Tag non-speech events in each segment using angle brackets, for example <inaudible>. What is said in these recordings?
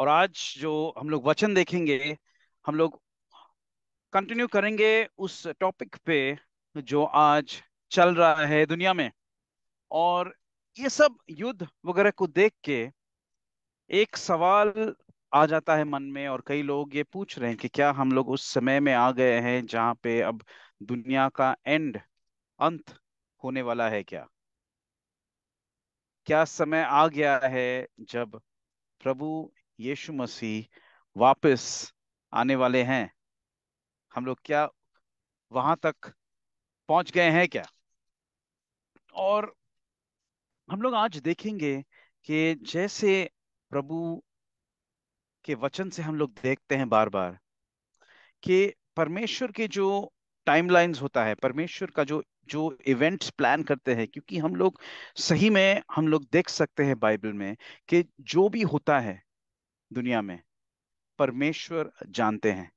और आज जो हम लोग वचन देखेंगे हम लोग कंटिन्यू करेंगे उस टॉपिक पे जो आज चल रहा है दुनिया में और ये सब युद्ध वगैरह को देख के एक सवाल आ जाता है मन में और कई लोग ये पूछ रहे हैं कि क्या हम लोग उस समय में आ गए हैं जहाँ पे अब दुनिया का एंड अंत होने वाला है क्या क्या समय आ गया है जब प्रभु यीशु मसीह वापस आने वाले हैं हम लोग क्या वहां तक पहुंच गए हैं क्या और हम लोग आज देखेंगे कि जैसे प्रभु के वचन से हम लोग देखते हैं बार बार कि परमेश्वर के जो टाइमलाइंस होता है परमेश्वर का जो जो इवेंट्स प्लान करते हैं क्योंकि हम लोग सही में हम लोग देख सकते हैं बाइबल में कि जो भी होता है दुनिया में परमेश्वर जानते हैं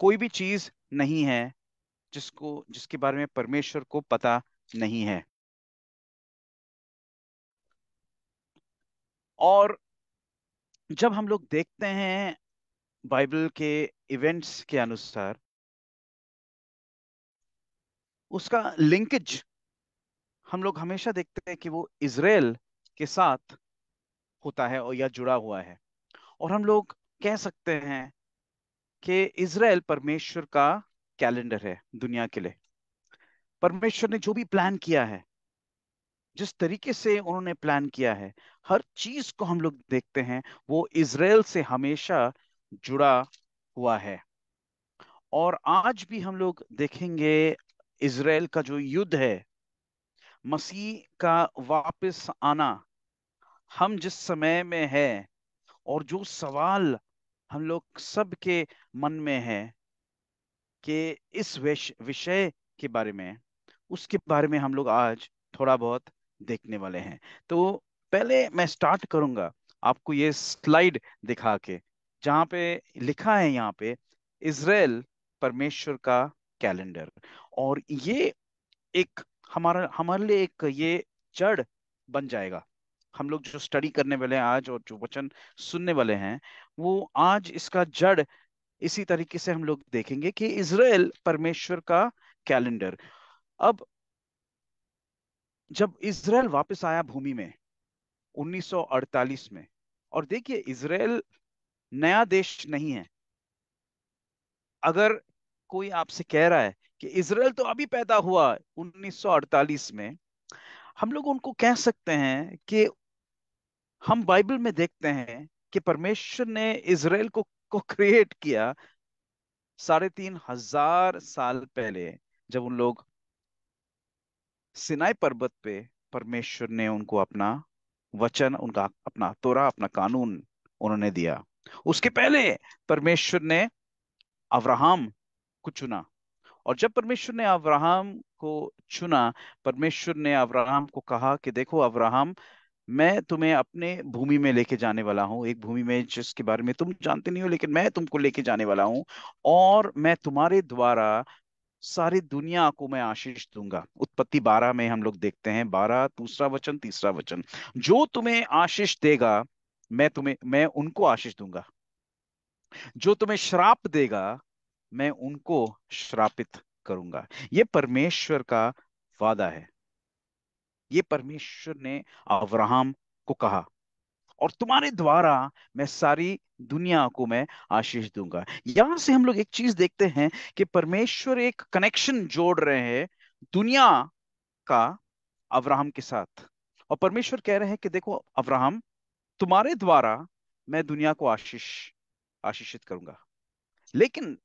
कोई भी चीज नहीं है जिसको जिसके बारे में परमेश्वर को पता नहीं है और जब हम लोग देखते हैं बाइबल के इवेंट्स के अनुसार उसका लिंकेज हम लोग हमेशा देखते हैं कि वो इसराइल के साथ होता है और या जुड़ा हुआ है और हम लोग कह सकते हैं कि इसराइल परमेश्वर का कैलेंडर है दुनिया के लिए परमेश्वर ने जो भी प्लान किया है जिस तरीके से उन्होंने प्लान किया है हर चीज को हम लोग देखते हैं वो इसराइल से हमेशा जुड़ा हुआ है और आज भी हम लोग देखेंगे इसराइल का जो युद्ध है मसीह का वापस आना हम जिस समय में है और जो सवाल हम लोग सबके मन में है कि इस विषय के बारे में उसके बारे में हम लोग आज थोड़ा बहुत देखने वाले हैं तो पहले मैं स्टार्ट करूंगा आपको ये स्लाइड दिखा के जहाँ पे लिखा है यहाँ पे इसराइल परमेश्वर का कैलेंडर और ये एक हमारा हमारे लिए एक ये जड़ बन जाएगा हम लोग जो स्टडी करने वाले हैं आज और जो वचन सुनने वाले हैं वो आज इसका जड़ इसी तरीके से हम लोग देखेंगे कि इसराइल परमेश्वर का कैलेंडर अब जब इसराइल वापस आया भूमि में 1948 में और देखिए इसराइल नया देश नहीं है अगर कोई आपसे कह रहा है कि इसराइल तो अभी पैदा हुआ 1948 में हम लोग उनको कह सकते हैं कि हम बाइबल में देखते हैं कि परमेश्वर ने इसराइल को को क्रिएट किया साढ़े तीन हजार साल पहले जब उन लोग सिनाई पर्वत पे परमेश्वर ने उनको अपना वचन उनका अपना तोरा अपना कानून उन्होंने दिया उसके पहले परमेश्वर ने अब्राहम को चुना और जब परमेश्वर ने अब्राहम को चुना परमेश्वर ने अब्राहम को कहा कि देखो अब्राहम मैं तुम्हें अपने भूमि में लेके जाने वाला हूँ एक भूमि में जिसके बारे में तुम जानते नहीं हो लेकिन मैं तुमको लेके जाने वाला हूँ और मैं तुम्हारे द्वारा सारी दुनिया को मैं आशीष दूंगा उत्पत्ति बारह में हम लोग देखते हैं बारह दूसरा वचन तीसरा वचन जो तुम्हें आशीष देगा मैं तुम्हें मैं उनको आशीष दूंगा जो तुम्हें श्राप देगा मैं उनको श्रापित करूंगा ये परमेश्वर का वादा है ये परमेश्वर ने अब्राहम को कहा और तुम्हारे द्वारा मैं सारी दुनिया को मैं आशीष दूंगा यहां से हम लोग एक चीज देखते हैं कि परमेश्वर एक कनेक्शन जोड़ रहे हैं दुनिया का अब्राहम के साथ और परमेश्वर कह रहे हैं कि देखो अब्राहम तुम्हारे द्वारा मैं दुनिया को आशीष आशीषित करूंगा लेकिन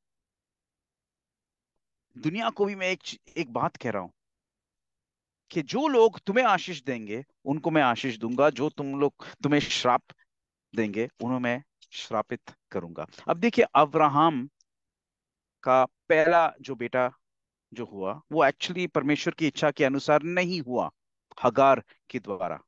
दुनिया को भी मैं एक एक बात कह रहा हूं कि जो लोग तुम्हें आशीष देंगे उनको मैं आशीष दूंगा जो तुम लोग तुम्हें श्राप देंगे उन्हें मैं श्रापित करूंगा अब देखिए अब्राहम का पहला जो बेटा जो हुआ वो एक्चुअली परमेश्वर की इच्छा के अनुसार नहीं हुआ हगार के द्वारा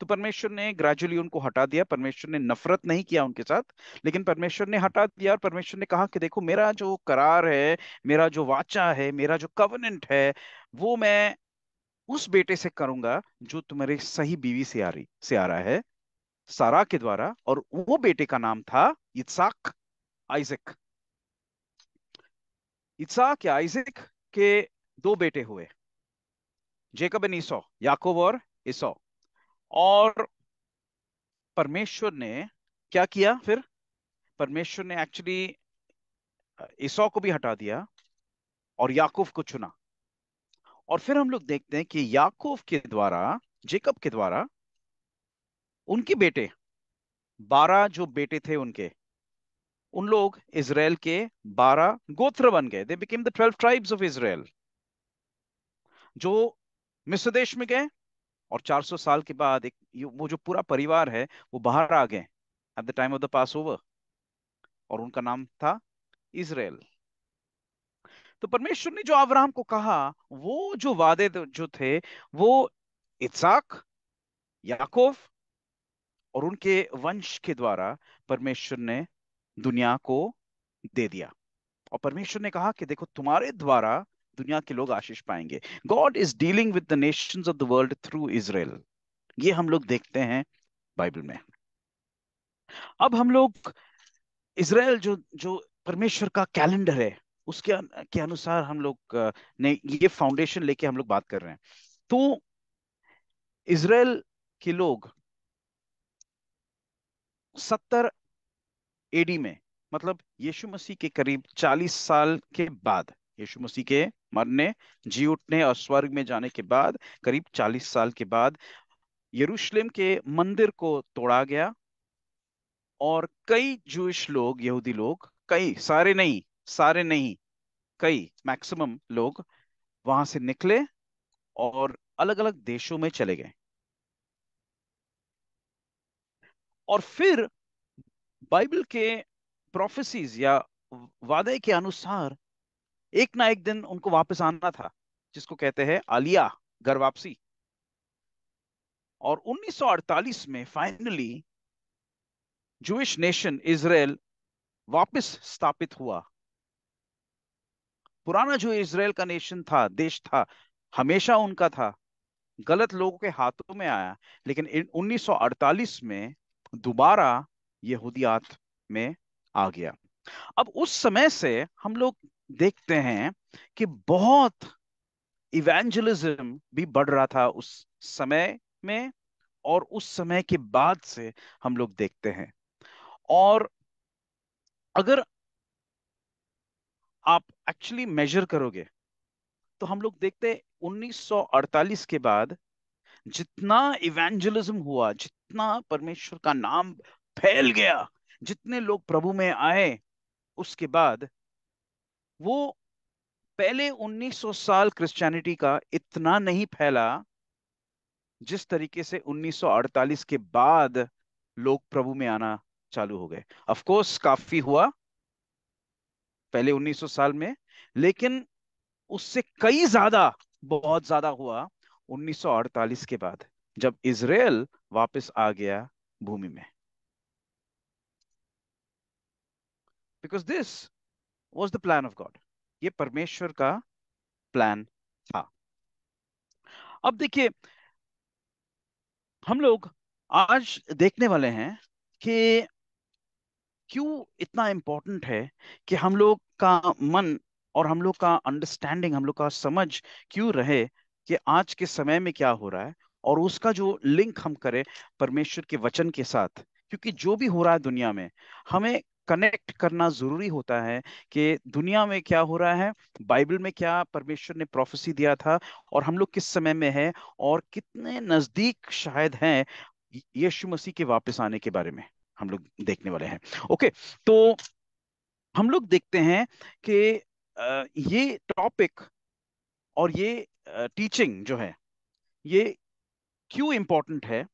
तो परमेश्वर ने ग्रेजुअली उनको हटा दिया परमेश्वर ने नफरत नहीं किया उनके साथ लेकिन परमेश्वर ने हटा दिया और परमेश्वर ने कहा कि देखो मेरा जो करार है मेरा जो वाचा है मेरा जो कवनेंट है वो मैं उस बेटे से करूंगा जो तुम्हारे सही बीवी से आ रही से आ रहा है सारा के द्वारा और वो बेटे का नाम था इत्साक आइजक इत्साक या आइजक के दो बेटे हुए जेकब एंड ईसो याकूब और ईसो और परमेश्वर ने क्या किया फिर परमेश्वर ने एक्चुअली ईसो को भी हटा दिया और याकूब को चुना और फिर हम लोग देखते हैं कि याकूब के द्वारा जेकब के द्वारा उनके बेटे बारह जो बेटे थे उनके उन लोग इसराइल के बारह गोत्र बन गए they became the twelve tribes of Israel जो मिस्र देश में गए और 400 साल के बाद एक वो जो पूरा परिवार है वो बाहर आ गए at the time of the Passover और उनका नाम था इसराइल तो परमेश्वर ने जो अब्राहम को कहा वो जो वादे जो थे वो इसाक याकूब और उनके वंश के द्वारा परमेश्वर ने दुनिया को दे दिया और परमेश्वर ने कहा कि देखो तुम्हारे द्वारा दुनिया के लोग आशीष पाएंगे God is dealing with the of the world through Israel ये हम लोग देखते हैं बाइबल में अब हम लोग इसराइल जो जो परमेश्वर का कैलेंडर है उसके के अनुसार हम लोग ने ये फाउंडेशन लेके हम लोग बात कर रहे हैं तो इसराइल के लोग सत्तर एडी में मतलब यीशु मसीह के करीब चालीस साल के बाद यीशु मसीह के मरने जी उठने और स्वर्ग में जाने के बाद करीब चालीस साल के बाद यरूशलेम के मंदिर को तोड़ा गया और कई जूश लोग यहूदी लोग कई सारे नहीं सारे नहीं कई मैक्सिमम लोग वहां से निकले और अलग अलग देशों में चले गए और फिर बाइबल के प्रोफेसीज या वादे के अनुसार एक ना एक दिन उनको वापस आना था जिसको कहते हैं आलिया घर वापसी और 1948 में फाइनली जुइश नेशन इसराइल वापस स्थापित हुआ पुराना जो इसराइल का नेशन था देश था हमेशा उनका था गलत लोगों के हाथों में आया लेकिन इन 1948 में दोबारा यहूदियात में आ गया अब उस समय से हम लोग देखते हैं कि बहुत इवेंजलिज्म भी बढ़ रहा था उस समय में और उस समय के बाद से हम लोग देखते हैं और अगर आप एक्चुअली मेजर करोगे तो हम लोग देखते हैं 1948 के बाद जितना इवेंजलिज्म हुआ जितना परमेश्वर का नाम फैल गया जितने लोग प्रभु में आए उसके बाद वो पहले 1900 साल क्रिश्चियनिटी का इतना नहीं फैला जिस तरीके से 1948 के बाद लोग प्रभु में आना चालू हो गए ऑफ कोर्स काफी हुआ पहले 1900 साल में लेकिन उससे कई ज्यादा बहुत ज्यादा हुआ 1948 के बाद जब इसराइल वापस आ गया भूमि में because this was the plan of God ये परमेश्वर का प्लान था अब देखिए हम लोग आज देखने वाले हैं कि क्यों इतना इम्पोर्टेंट है कि हम लोग का मन और हम लोग का अंडरस्टैंडिंग हम लोग का समझ क्यों रहे कि आज के समय में क्या हो रहा है और उसका जो लिंक हम करें परमेश्वर के वचन के साथ क्योंकि जो भी हो रहा है दुनिया में हमें कनेक्ट करना जरूरी होता है कि दुनिया में क्या हो रहा है बाइबल में क्या परमेश्वर ने प्रोफेसी दिया था और हम लोग किस समय में है और कितने नजदीक शायद हैं यीशु मसीह के वापस आने के बारे में हम लोग देखने वाले हैं ओके तो हम लोग देखते हैं कि ये टॉपिक और ये टीचिंग जो है ये क्यों इंपॉर्टेंट है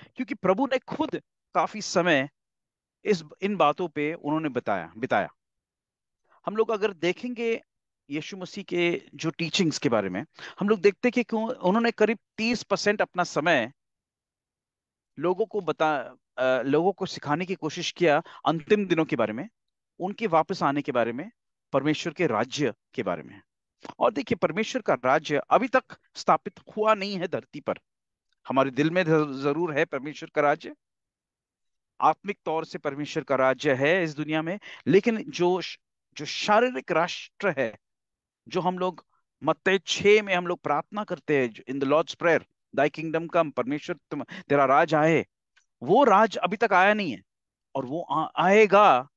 क्योंकि प्रभु ने खुद काफी समय इस इन बातों पे उन्होंने बताया बिताया हम लोग अगर देखेंगे यीशु मसीह के जो टीचिंग्स के बारे में हम लोग देखते कि क्यों उन्होंने करीब तीस परसेंट अपना समय लोगों को बता लोगों को सिखाने की कोशिश किया अंतिम दिनों के बारे में उनके वापस आने के बारे में परमेश्वर के राज्य के बारे में और देखिए परमेश्वर का राज्य अभी तक स्थापित हुआ नहीं है धरती पर हमारे दिल में जरूर है परमेश्वर का राज्य आत्मिक तौर से परमेश्वर का राज्य है इस दुनिया में लेकिन जो जो शारीरिक राष्ट्र है जो हम लोग मत्ते छ में हम लोग प्रार्थना करते हैं in the Lord's prayer thy kingdom come परमेश्वर तुम तेरा राज आए वो राज अभी तक आया नहीं है और वो आ, आएगा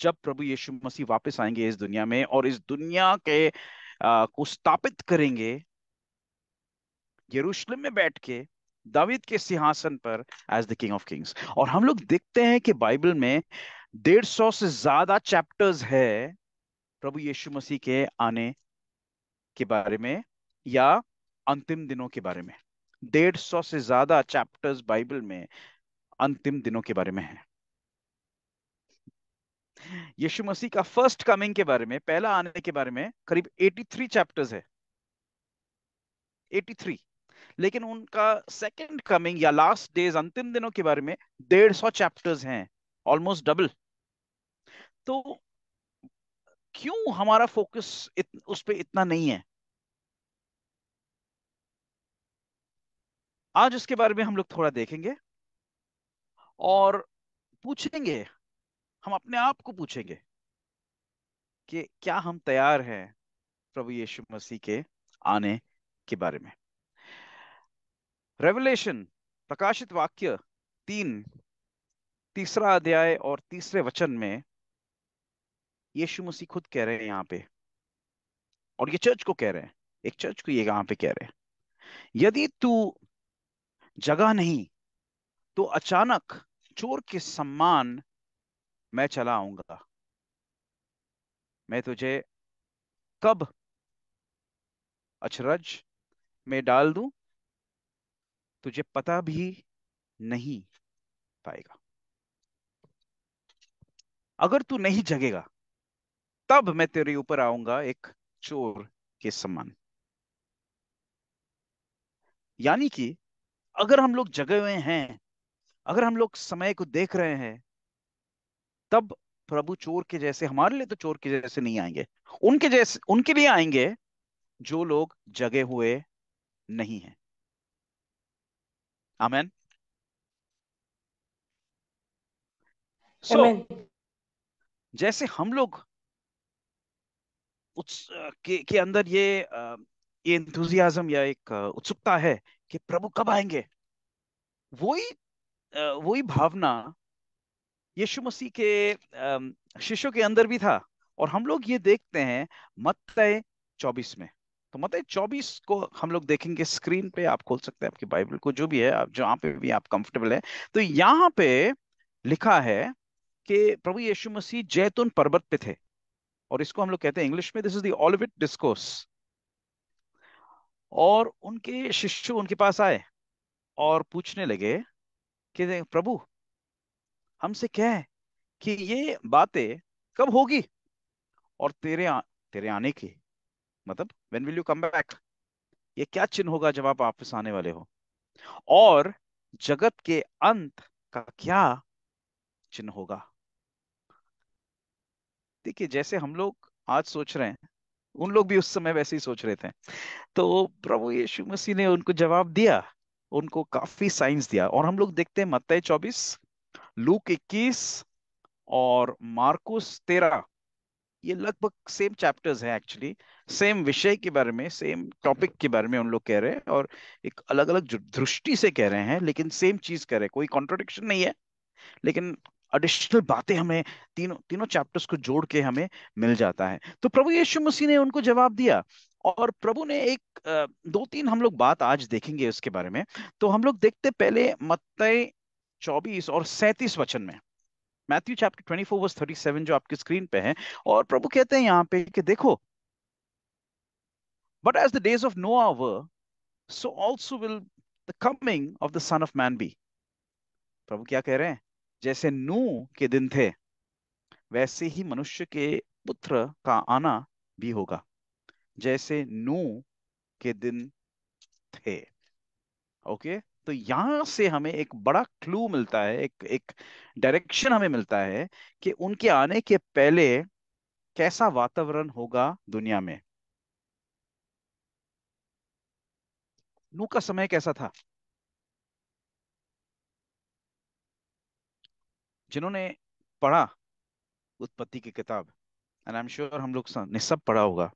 जब प्रभु यीशु मसीह वापस आएंगे इस दुनिया में और इस दुनिया के आ, को स्थापित करेंगे यरूशलेम में बैठ के दावित के सिंहासन पर as the king of kings और हम लोग देखते हैं कि बाइबल में डेढ़ सौ से ज्यादा चैप्टर्स है प्रभु यीशु मसीह के आने के बारे में या अंतिम दिनों के बारे में डेढ़ सौ से ज्यादा चैप्टर्स बाइबल में अंतिम दिनों के बारे में है यीशु मसीह का फर्स्ट कमिंग के बारे में पहला आने के बारे में करीब 83 चैप्टर्स है 83 लेकिन उनका सेकंड कमिंग या लास्ट डेज अंतिम दिनों के बारे में डेढ़ सौ चैप्टर्स हैं ऑलमोस्ट डबल तो क्यों हमारा फोकस इत, उस पर इतना नहीं है आज उसके बारे में हम लोग थोड़ा देखेंगे और पूछेंगे हम अपने आप को पूछेंगे कि क्या हम तैयार हैं प्रभु यीशु मसीह के आने के बारे में रेवलेशन प्रकाशित वाक्य तीन तीसरा अध्याय और तीसरे वचन में यीशु मसीह खुद कह रहे हैं यहाँ पे और ये चर्च को कह रहे हैं एक चर्च को ये यहाँ पे कह रहे हैं यदि तू जगह नहीं तो अचानक चोर के सम्मान मैं चला आऊंगा मैं तुझे कब अचरज में डाल दूं तुझे पता भी नहीं पाएगा अगर तू नहीं जगेगा तब मैं तेरे ऊपर आऊंगा एक चोर के समान यानी कि अगर हम लोग जगे हुए हैं अगर हम लोग समय को देख रहे हैं तब प्रभु चोर के जैसे हमारे लिए तो चोर के जैसे नहीं आएंगे उनके जैसे उनके लिए आएंगे जो लोग जगे हुए नहीं है आमेन so, जैसे हम लोग उस के, के अंदर ये ये या एक उत्सुकता है कि प्रभु कब आएंगे वही वही भावना यीशु मसीह के शिष्यों के अंदर भी था और हम लोग ये देखते हैं मत चौबीस में तो मत चौबीस को हम लोग देखेंगे स्क्रीन पे आप खोल सकते हैं आपकी बाइबल को जो भी है आप जहां पे भी आप कंफर्टेबल है तो यहाँ पे लिखा है कि प्रभु यीशु मसीह जैतून पर्वत पे थे और इसको हम लोग कहते हैं इंग्लिश में दिस इज ऑलिविट डिस्कोर्स और उनके शिष्य उनके पास आए और पूछने लगे कि प्रभु हमसे कह कि ये बातें कब होगी और तेरे आ, तेरे आने की मतलब when will you come back ये क्या चिन्ह होगा जब आप वापस आने वाले हो और जगत के अंत का क्या चिन्ह होगा देखिए जैसे हम लोग आज सोच रहे हैं उन लोग भी उस समय वैसे ही सोच रहे थे तो प्रभु यीशु मसीह ने उनको जवाब दिया उनको काफी साइंस दिया और हम लोग देखते हैं मत्तय चौबीस लूक इक्कीस और मार्कुस तेरा ये लगभग सेम चैप्टर्स हैं एक्चुअली सेम विषय के बारे में सेम टॉपिक के बारे में उन लोग कह रहे हैं और एक अलग अलग दृष्टि से कह रहे हैं लेकिन सेम चीज कह रहे हैं कोई कॉन्ट्रोडिक्शन नहीं है लेकिन एडिशनल बातें हमें तीनों तीनों चैप्टर्स को जोड़ के हमें मिल जाता है तो प्रभु यीशु मसीह ने उनको जवाब दिया और प्रभु ने एक दो तीन हम लोग बात आज देखेंगे उसके बारे में तो हम लोग देखते पहले मत चौबीस और सैतीस वचन में Matthew chapter twenty four verse thirty seven जो आपकी स्क्रीन पे है और प्रभु कहते हैं यहाँ पे कि देखो but as the days of Noah were so also will the coming of the Son of Man be प्रभु क्या कह रहे हैं जैसे नू के दिन थे वैसे ही मनुष्य के पुत्र का आना भी होगा जैसे नू के दिन थे ओके तो यहां से हमें एक बड़ा क्लू मिलता है एक एक डायरेक्शन हमें मिलता है कि उनके आने के पहले कैसा वातावरण होगा दुनिया में नू का समय कैसा था जिन्होंने पढ़ा उत्पत्ति की किताब एंड आई एम श्योर हम लोग ने सब पढ़ा होगा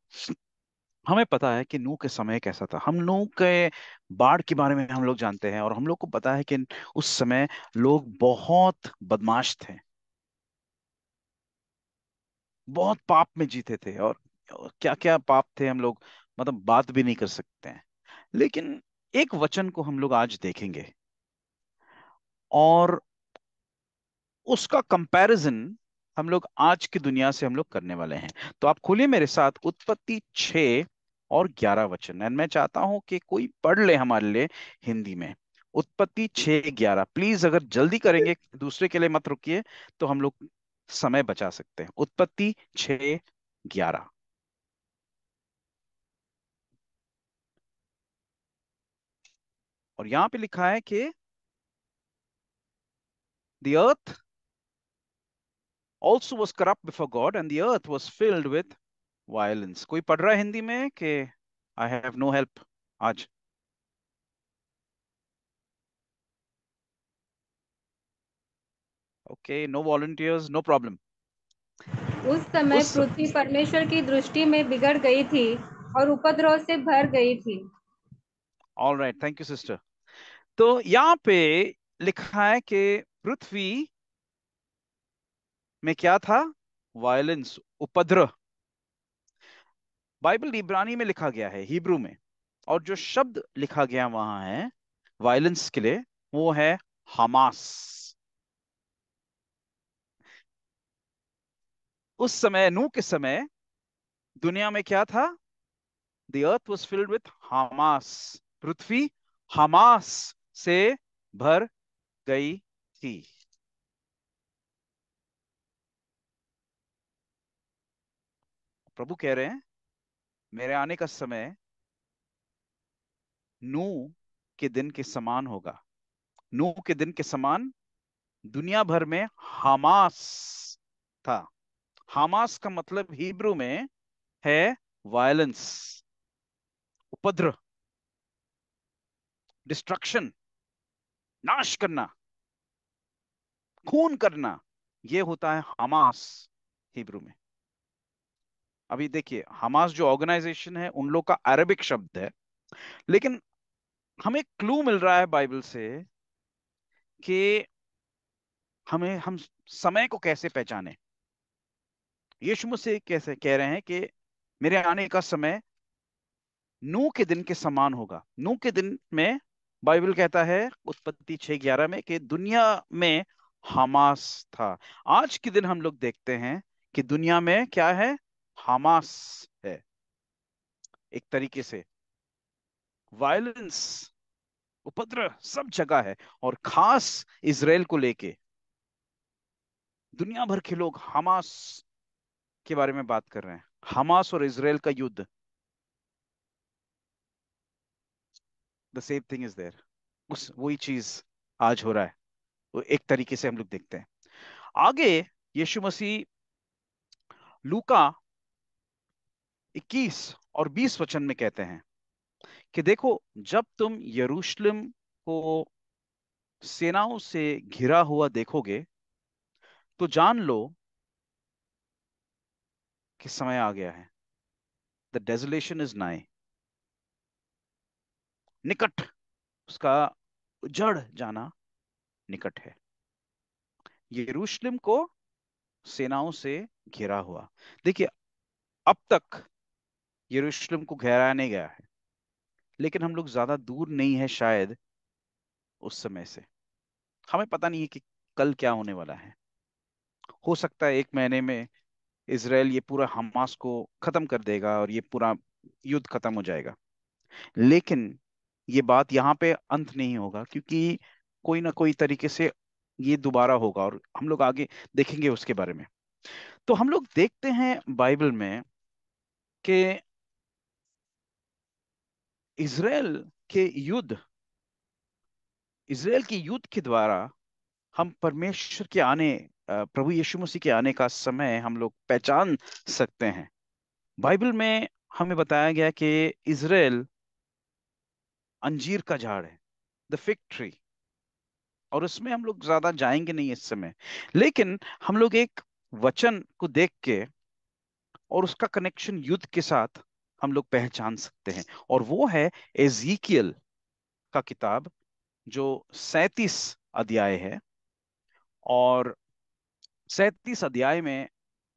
हमें पता है कि नूह के समय कैसा था हम नूह के बाढ़ के बारे में हम लोग जानते हैं और हम लोग को पता है कि उस समय लोग बहुत बदमाश थे बहुत पाप में जीते थे और क्या क्या पाप थे हम लोग मतलब बात भी नहीं कर सकते हैं लेकिन एक वचन को हम लोग आज देखेंगे और उसका कंपैरिजन हम लोग आज की दुनिया से हम लोग करने वाले हैं तो आप खोलिए मेरे साथ उत्पत्ति छ और ग्यारह वचन एंड मैं चाहता हूं कि कोई पढ़ ले हमारे लिए हिंदी में उत्पत्ति छ ग्यारह प्लीज अगर जल्दी करेंगे दूसरे के लिए मत रुकिए तो हम लोग समय बचा सकते हैं उत्पत्ति छ ग्यारह और यहां पे लिखा है कि दर्थ also was corrupt before God and the earth was filled with violence. कोई पढ़ रहा है हिंदी में कि I have no help आज okay no volunteers no problem उस समय पृथ्वी परमेश्वर की दृष्टि में बिगड़ गई थी और उपद्रव से भर गई थी all right thank you sister तो यहाँ पे लिखा है कि पृथ्वी में क्या था वायलेंस उपद्रव बाइबल इब्रानी में लिखा गया है हिब्रू में और जो शब्द लिखा गया वहां है वायलेंस के लिए वो है हमास उस समय नू के समय दुनिया में क्या था the earth was filled with Hamas पृथ्वी हमास से भर गई थी प्रभु कह रहे हैं मेरे आने का समय नू के दिन के समान होगा नू के दिन के समान दुनिया भर में हमास था हमास का मतलब हिब्रू में है वायलेंस उपद्र डिस्ट्रक्शन नाश करना खून करना यह होता है हमास हिब्रू में अभी देखिए हमास जो ऑर्गेनाइजेशन है उन लोग का अरबिक शब्द है लेकिन हमें क्लू मिल रहा है बाइबल से कि हमें हम समय को कैसे पहचाने यीशु मसीह कैसे कह रहे हैं कि मेरे आने का समय नू के दिन के समान होगा नू के दिन में बाइबल कहता है उत्पत्ति छह ग्यारह में कि दुनिया में हमास था आज के दिन हम लोग देखते हैं कि दुनिया में क्या है हमास है एक तरीके से वायलेंस उपद्रव सब जगह है और खास इसराइल को लेके दुनिया भर के लोग हमास के बारे में बात कर रहे हैं हमास और इसराइल का युद्ध the same thing is there उस वही चीज आज हो रहा है वो एक तरीके से हम लोग देखते हैं आगे यीशु मसीह लूका 21 और 20 वचन में कहते हैं कि देखो जब तुम यरूशलेम को सेनाओं से घिरा हुआ देखोगे तो जान लो कि समय आ गया है द डेजोलेशन इज नाई निकट उसका जड़ जाना निकट है यरूशलेम को सेनाओं से घिरा हुआ देखिए अब तक यरूशलेम को गहराने गया है लेकिन हम लोग ज़्यादा दूर नहीं है शायद उस समय से हमें पता नहीं है कि कल क्या होने वाला है हो सकता है एक महीने में इसराइल ये पूरा हमास को ख़त्म कर देगा और ये पूरा युद्ध ख़त्म हो जाएगा लेकिन ये बात यहाँ पे अंत नहीं होगा क्योंकि कोई ना कोई तरीके से ये दोबारा होगा और हम लोग आगे देखेंगे उसके बारे में तो हम लोग देखते हैं बाइबल में कि इसराइल के युद्ध इसराइल के युद्ध के द्वारा हम परमेश्वर के आने प्रभु यीशु मसीह के आने का समय हम लोग पहचान सकते हैं बाइबल में हमें बताया गया कि इसराइल अंजीर का झाड़ है द फिक ट्री और उसमें हम लोग ज्यादा जाएंगे नहीं इस समय लेकिन हम लोग एक वचन को देख के और उसका कनेक्शन युद्ध के साथ हम लोग पहचान सकते हैं और वो है एजीकियल का किताब जो सैतीस अध्याय है और सैतीस अध्याय में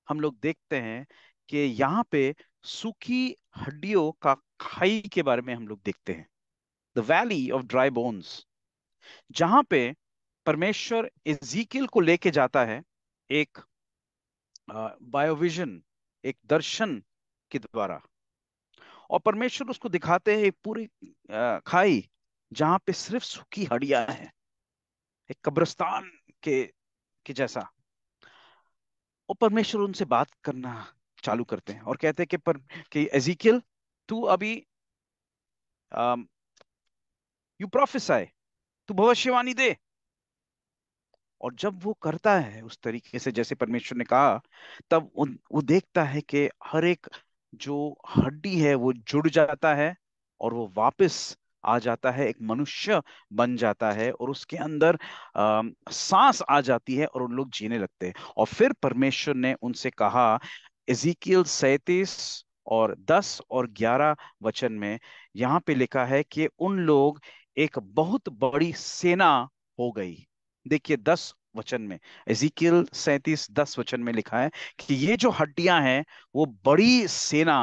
हम लोग देखते हैं कि यहाँ पे सूखी हड्डियों का खाई के बारे में हम लोग देखते हैं the valley of dry bones जहां पे परमेश्वर एजीकिल को लेके जाता है एक बायोविजन एक दर्शन के द्वारा और परमेश्वर उसको दिखाते हैं एक पूरी खाई जहां पे सिर्फ सूखी हड्डियां हैं एक कब्रस्तान के के जैसा और परमेश्वर उनसे बात करना चालू करते हैं और कहते हैं कि पर कि एजिकल तू अभी यू प्रोफेसाई तू भविष्यवाणी दे और जब वो करता है उस तरीके से जैसे परमेश्वर ने कहा तब उन वो देखता है कि हर एक जो हड्डी है वो जुड़ जाता है और वो वापस आ जाता है एक मनुष्य बन जाता है और उसके अंदर आ, सांस आ जाती है और उन लोग जीने लगते हैं और फिर परमेश्वर ने उनसे कहा इजिकल सैतीस और दस और ग्यारह वचन में यहाँ पे लिखा है कि उन लोग एक बहुत बड़ी सेना हो गई देखिए दस वचन में एजिकल सैतीस दस वचन में लिखा है कि ये जो हड्डियां हैं वो बड़ी सेना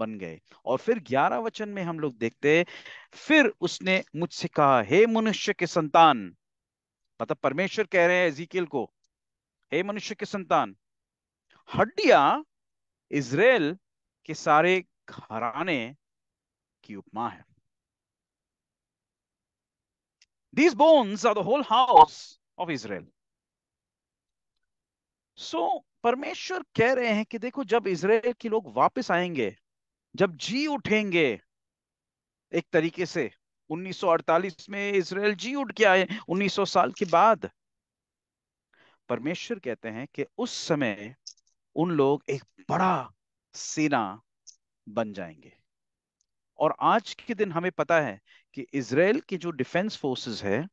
बन गए और फिर ग्यारह वचन में हम लोग देखते फिर उसने मुझसे कहा हे मनुष्य के संतान मतलब परमेश्वर कह रहे हैं एजिकल को हे मनुष्य के संतान हड्डिया इसराइल के सारे घराने की उपमा है These bones are the whole house of Israel so परमेश्वर कह रहे हैं कि देखो जब इसराइल के लोग वापस आएंगे जब जी उठेंगे एक तरीके से 1948 में इसराइल जी उठ के आए 1900 साल के बाद परमेश्वर कहते हैं कि उस समय उन लोग एक बड़ा सेना बन जाएंगे और आज के दिन हमें पता है कि इसराइल की जो डिफेंस फोर्सेस है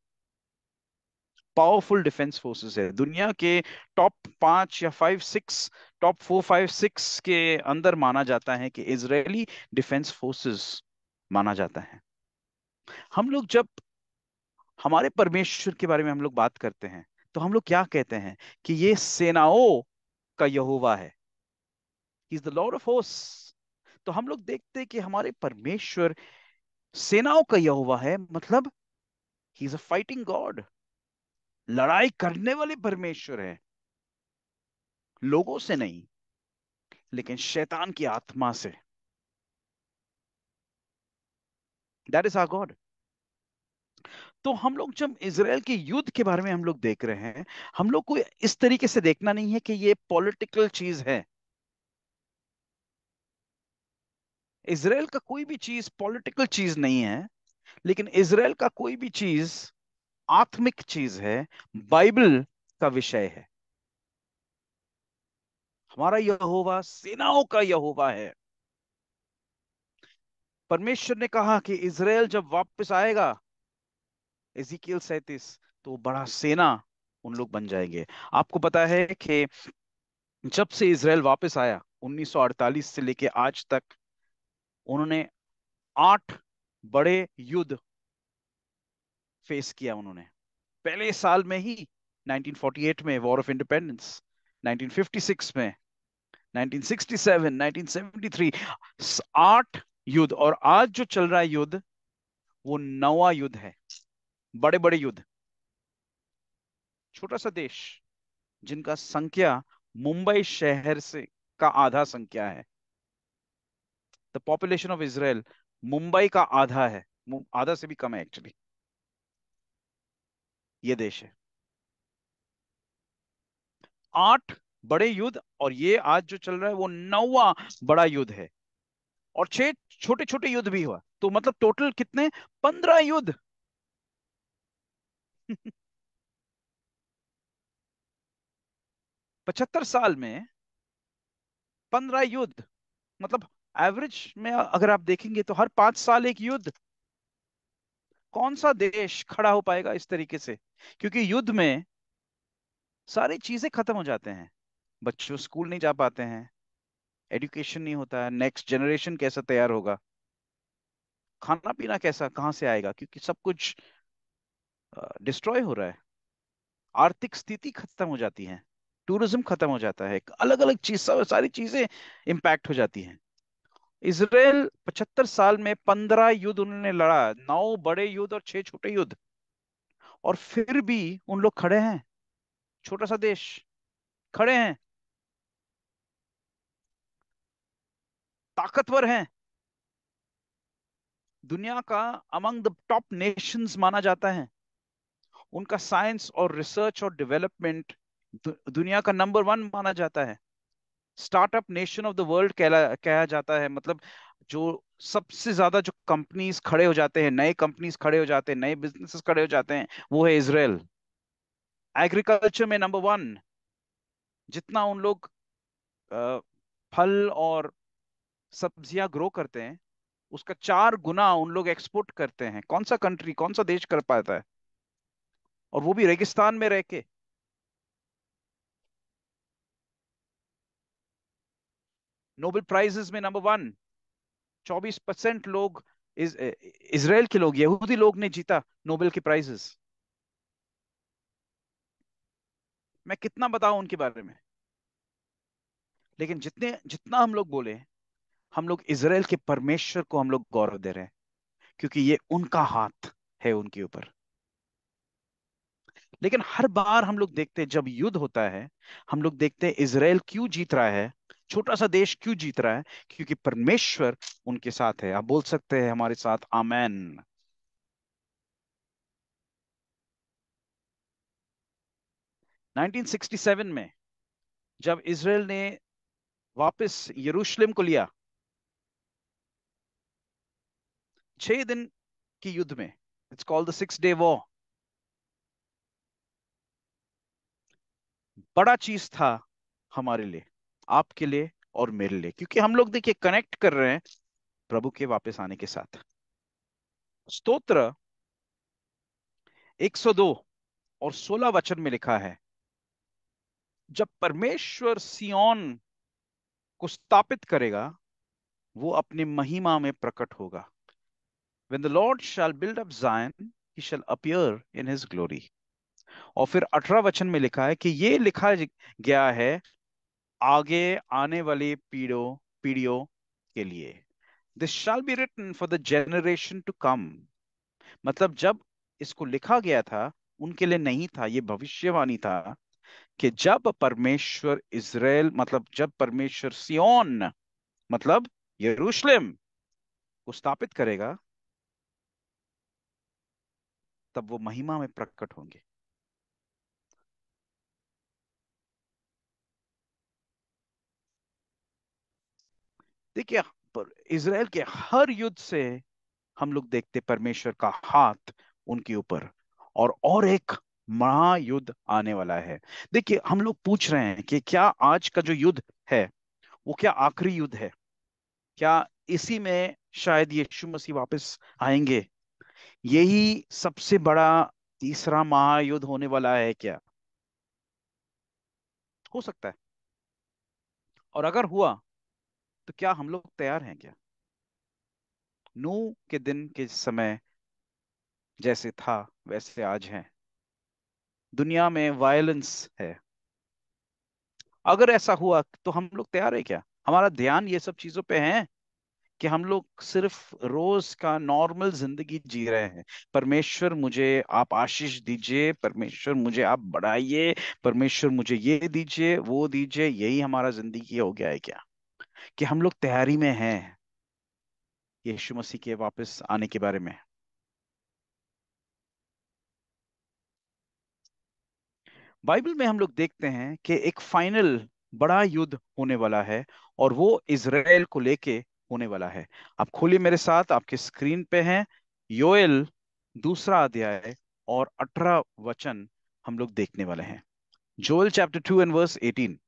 पावरफुल डिफेंस फोर्सेस है दुनिया के टॉप पांच या five six top four five six के अंदर माना जाता है कि इसराइली डिफेंस फोर्सेस माना जाता है हम लोग जब हमारे परमेश्वर के बारे में हम लोग बात करते हैं तो हम लोग क्या कहते हैं कि ये सेनाओं का यहोवा है इज द लॉर्ड ऑफ होस तो हम लोग देखते हैं कि हमारे परमेश्वर सेनाओं का यहोवा है मतलब he is a fighting God लड़ाई करने वाले परमेश्वर है लोगों से नहीं लेकिन शैतान की आत्मा say that is are God तो हम लोग जब इसराइल के युद्ध के बारे में हम लोग देख रहे हैं हम लोग को इस तरीके से देखना नहीं है कि ये पॉलिटिकल चीज है इसराइल का कोई भी चीज पॉलिटिकल चीज नहीं है लेकिन इसराइल का कोई भी चीज आत्मिक चीज है बाइबल का विषय है हमारा यहोवा सेनाओं का यहोवा है परमेश्वर ने कहा कि इसराइल जब वापस आएगा इजिकल सैतीस तो बड़ा सेना उन लोग बन जाएंगे आपको पता है कि जब से इसराइल वापस आया 1948 से लेके आज तक उन्होंने आठ बड़े युद्ध फेस किया उन्होंने पहले साल में ही 1948 में वॉर ऑफ इंडिपेंडेंस 1956 में 1967 1973 आठ युद्ध और आज जो चल रहा है युद्ध वो नवा युद्ध है बड़े बड़े युद्ध छोटा सा देश जिनका संख्या मुंबई शहर से का आधा संख्या है the population of Israel Mumbai का आधा है आधा से भी कम है एक्चुअली ये देश है आठ बड़े युद्ध और ये आज जो चल रहा है वो नौवा बड़ा युद्ध है और छह छोटे छोटे युद्ध भी हुआ तो मतलब टोटल कितने पंद्रह युद्ध <laughs> पचहत्तर साल में पंद्रह युद्ध मतलब एवरेज में अगर आप देखेंगे तो हर पांच साल एक युद्ध कौन सा देश खड़ा हो पाएगा इस तरीके से क्योंकि युद्ध में सारी चीजें खत्म हो जाते हैं बच्चों स्कूल नहीं जा पाते हैं एजुकेशन नहीं होता है नेक्स्ट जनरेशन कैसा तैयार होगा खाना पीना कैसा कहां से आएगा क्योंकि सब कुछ डिस्ट्रॉय हो रहा है आर्थिक स्थिति खत्म हो जाती है टूरिज्म खत्म हो जाता है अलग अलग चीज सब सारी चीजें इम्पैक्ट हो जाती हैं इसराइल पचहत्तर साल में पंद्रह युद्ध उन्होंने लड़ा नौ बड़े युद्ध और छह छोटे युद्ध और फिर भी उन लोग खड़े हैं छोटा सा देश खड़े हैं ताकतवर हैं दुनिया का अमंग द टॉप नेशंस माना जाता है उनका साइंस और रिसर्च और डेवलपमेंट दुनिया का नंबर वन माना जाता है startup nation of the world कहला कहा जाता है मतलब जो सबसे ज्यादा जो कंपनीज खड़े हो जाते हैं नए कंपनीज खड़े हो जाते हैं नए बिजनेसेस खड़े हो जाते हैं वो है इसराइल एग्रीकल्चर में नंबर वन जितना उन लोग फल और सब्जियां ग्रो करते हैं उसका चार गुना उन लोग एक्सपोर्ट करते हैं कौन सा कंट्री कौन सा देश कर पाता है और वो भी रेगिस्तान में रह के नोबेल प्राइजेस में नंबर वन चौबीस परसेंट लोग इस, इसराइल के लोग यहूदी लोग ने जीता नोबेल के प्राइजेस मैं कितना बताऊं उनके बारे में लेकिन जितने जितना हम लोग बोले हम लोग इसराइल के परमेश्वर को हम लोग गौरव दे रहे हैं क्योंकि ये उनका हाथ है उनके ऊपर लेकिन हर बार हम लोग देखते हैं जब युद्ध होता है हम लोग देखते हैं इसराइल क्यों जीत रहा है छोटा सा देश क्यों जीत रहा है क्योंकि परमेश्वर उनके साथ है आप बोल सकते हैं हमारे साथ आमैन नाइनटीन में जब इसराइल ने वापस यरूशलेम को लिया छह दिन की युद्ध में it's called the six day war बड़ा चीज था हमारे लिए आपके लिए और मेरे लिए क्योंकि हम लोग देखिए कनेक्ट कर रहे हैं प्रभु के वापस आने के साथ स्तोत्र 102 और 16 वचन में लिखा है जब परमेश्वर सियोन को स्थापित करेगा वो अपने महिमा में प्रकट होगा When the Lord shall build up Zion, he shall appear in his glory. और फिर अठारह वचन में लिखा है कि ये लिखा गया है आगे आने वाली पीढ़ों पीढ़ियों के लिए this shall be written for the generation to come मतलब जब इसको लिखा गया था उनके लिए नहीं था ये भविष्यवाणी था कि जब परमेश्वर इज़राइल मतलब जब परमेश्वर सियोन मतलब यरूशलेम को स्थापित करेगा तब वो महिमा में प्रकट होंगे देखिए इसराइल के हर युद्ध से हम लोग देखते परमेश्वर का हाथ उनके ऊपर और और एक महायुद्ध आने वाला है देखिए हम लोग पूछ रहे हैं कि क्या आज का जो युद्ध है वो क्या आखिरी युद्ध है क्या इसी में शायद यीशु मसीह वापस आएंगे यही सबसे बड़ा तीसरा महायुद्ध होने वाला है क्या हो सकता है और अगर हुआ तो क्या हम लोग तैयार हैं क्या नू के दिन के समय जैसे था वैसे आज है दुनिया में वायलेंस है अगर ऐसा हुआ तो हम लोग तैयार है क्या हमारा ध्यान ये सब चीजों पे है कि हम लोग सिर्फ रोज का नॉर्मल जिंदगी जी रहे हैं परमेश्वर मुझे आप आशीष दीजिए परमेश्वर मुझे आप बढ़ाइए परमेश्वर मुझे ये दीजिए वो दीजिए यही हमारा जिंदगी हो गया है क्या कि हम लोग तैयारी में हैं यीशु मसीह के वापस आने के बारे में बाइबल में हम लोग देखते हैं कि एक फाइनल बड़ा युद्ध होने वाला है और वो इसराइल को लेके होने वाला है आप खोलिए मेरे साथ आपके स्क्रीन पे हैं योएल दूसरा अध्याय और अठारह वचन हम लोग देखने वाले हैं Joel chapter two and verse eighteen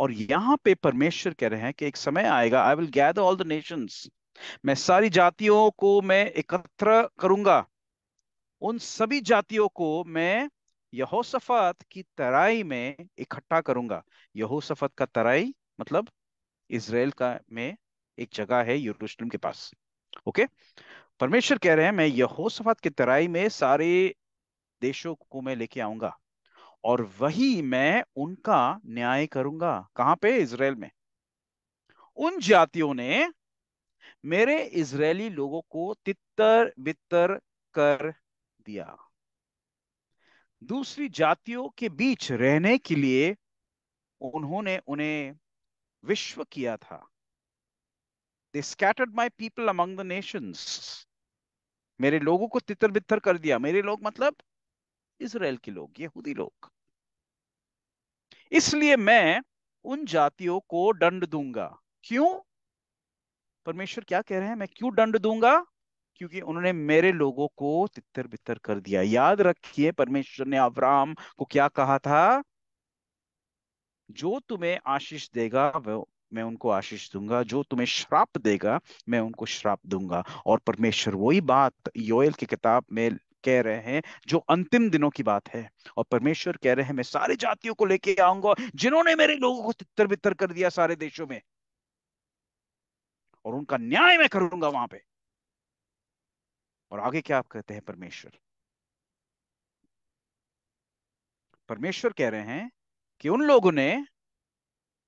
और यहाँ पे परमेश्वर कह रहे हैं कि एक समय आएगा I will gather all the nations मैं सारी जातियों को मैं एकत्र करूंगा उन सभी जातियों को मैं यहोसफत की तराई में इकट्ठा करूंगा यहोसफत का तराई मतलब इसराइल का में एक जगह है यरूशलेम के पास ओके परमेश्वर कह रहे हैं मैं यहोसफत की तराई में सारे देशों को मैं लेके आऊंगा और वही मैं उनका न्याय करूंगा कहां पे इसराइल में उन जातियों ने मेरे इसराइली लोगों को तितर बितर कर दिया दूसरी जातियों के बीच रहने के लिए उन्होंने उन्हें विश्व किया था they scattered my people among the nations मेरे लोगों को तितर बितर कर दिया मेरे लोग मतलब इसराइल के लोग यहूदी लोग इसलिए मैं उन जातियों को दंड दूंगा क्यों परमेश्वर क्या कह रहे हैं मैं क्यों दंड दूंगा क्योंकि उन्होंने मेरे लोगों को तितर बितर कर दिया याद रखिए परमेश्वर ने अब्राम को क्या कहा था जो तुम्हें आशीष देगा वह मैं उनको आशीष दूंगा जो तुम्हें श्राप देगा मैं उनको श्राप दूंगा और परमेश्वर वही बात योयल की किताब में कह रहे हैं जो अंतिम दिनों की बात है और परमेश्वर कह रहे हैं मैं सारी जातियों को लेके आऊंगा जिन्होंने मेरे लोगों को तितर बितर कर दिया सारे देशों में और उनका न्याय मैं करूंगा वहां पे और आगे क्या आप कहते हैं परमेश्वर परमेश्वर कह रहे हैं कि उन लोगों ने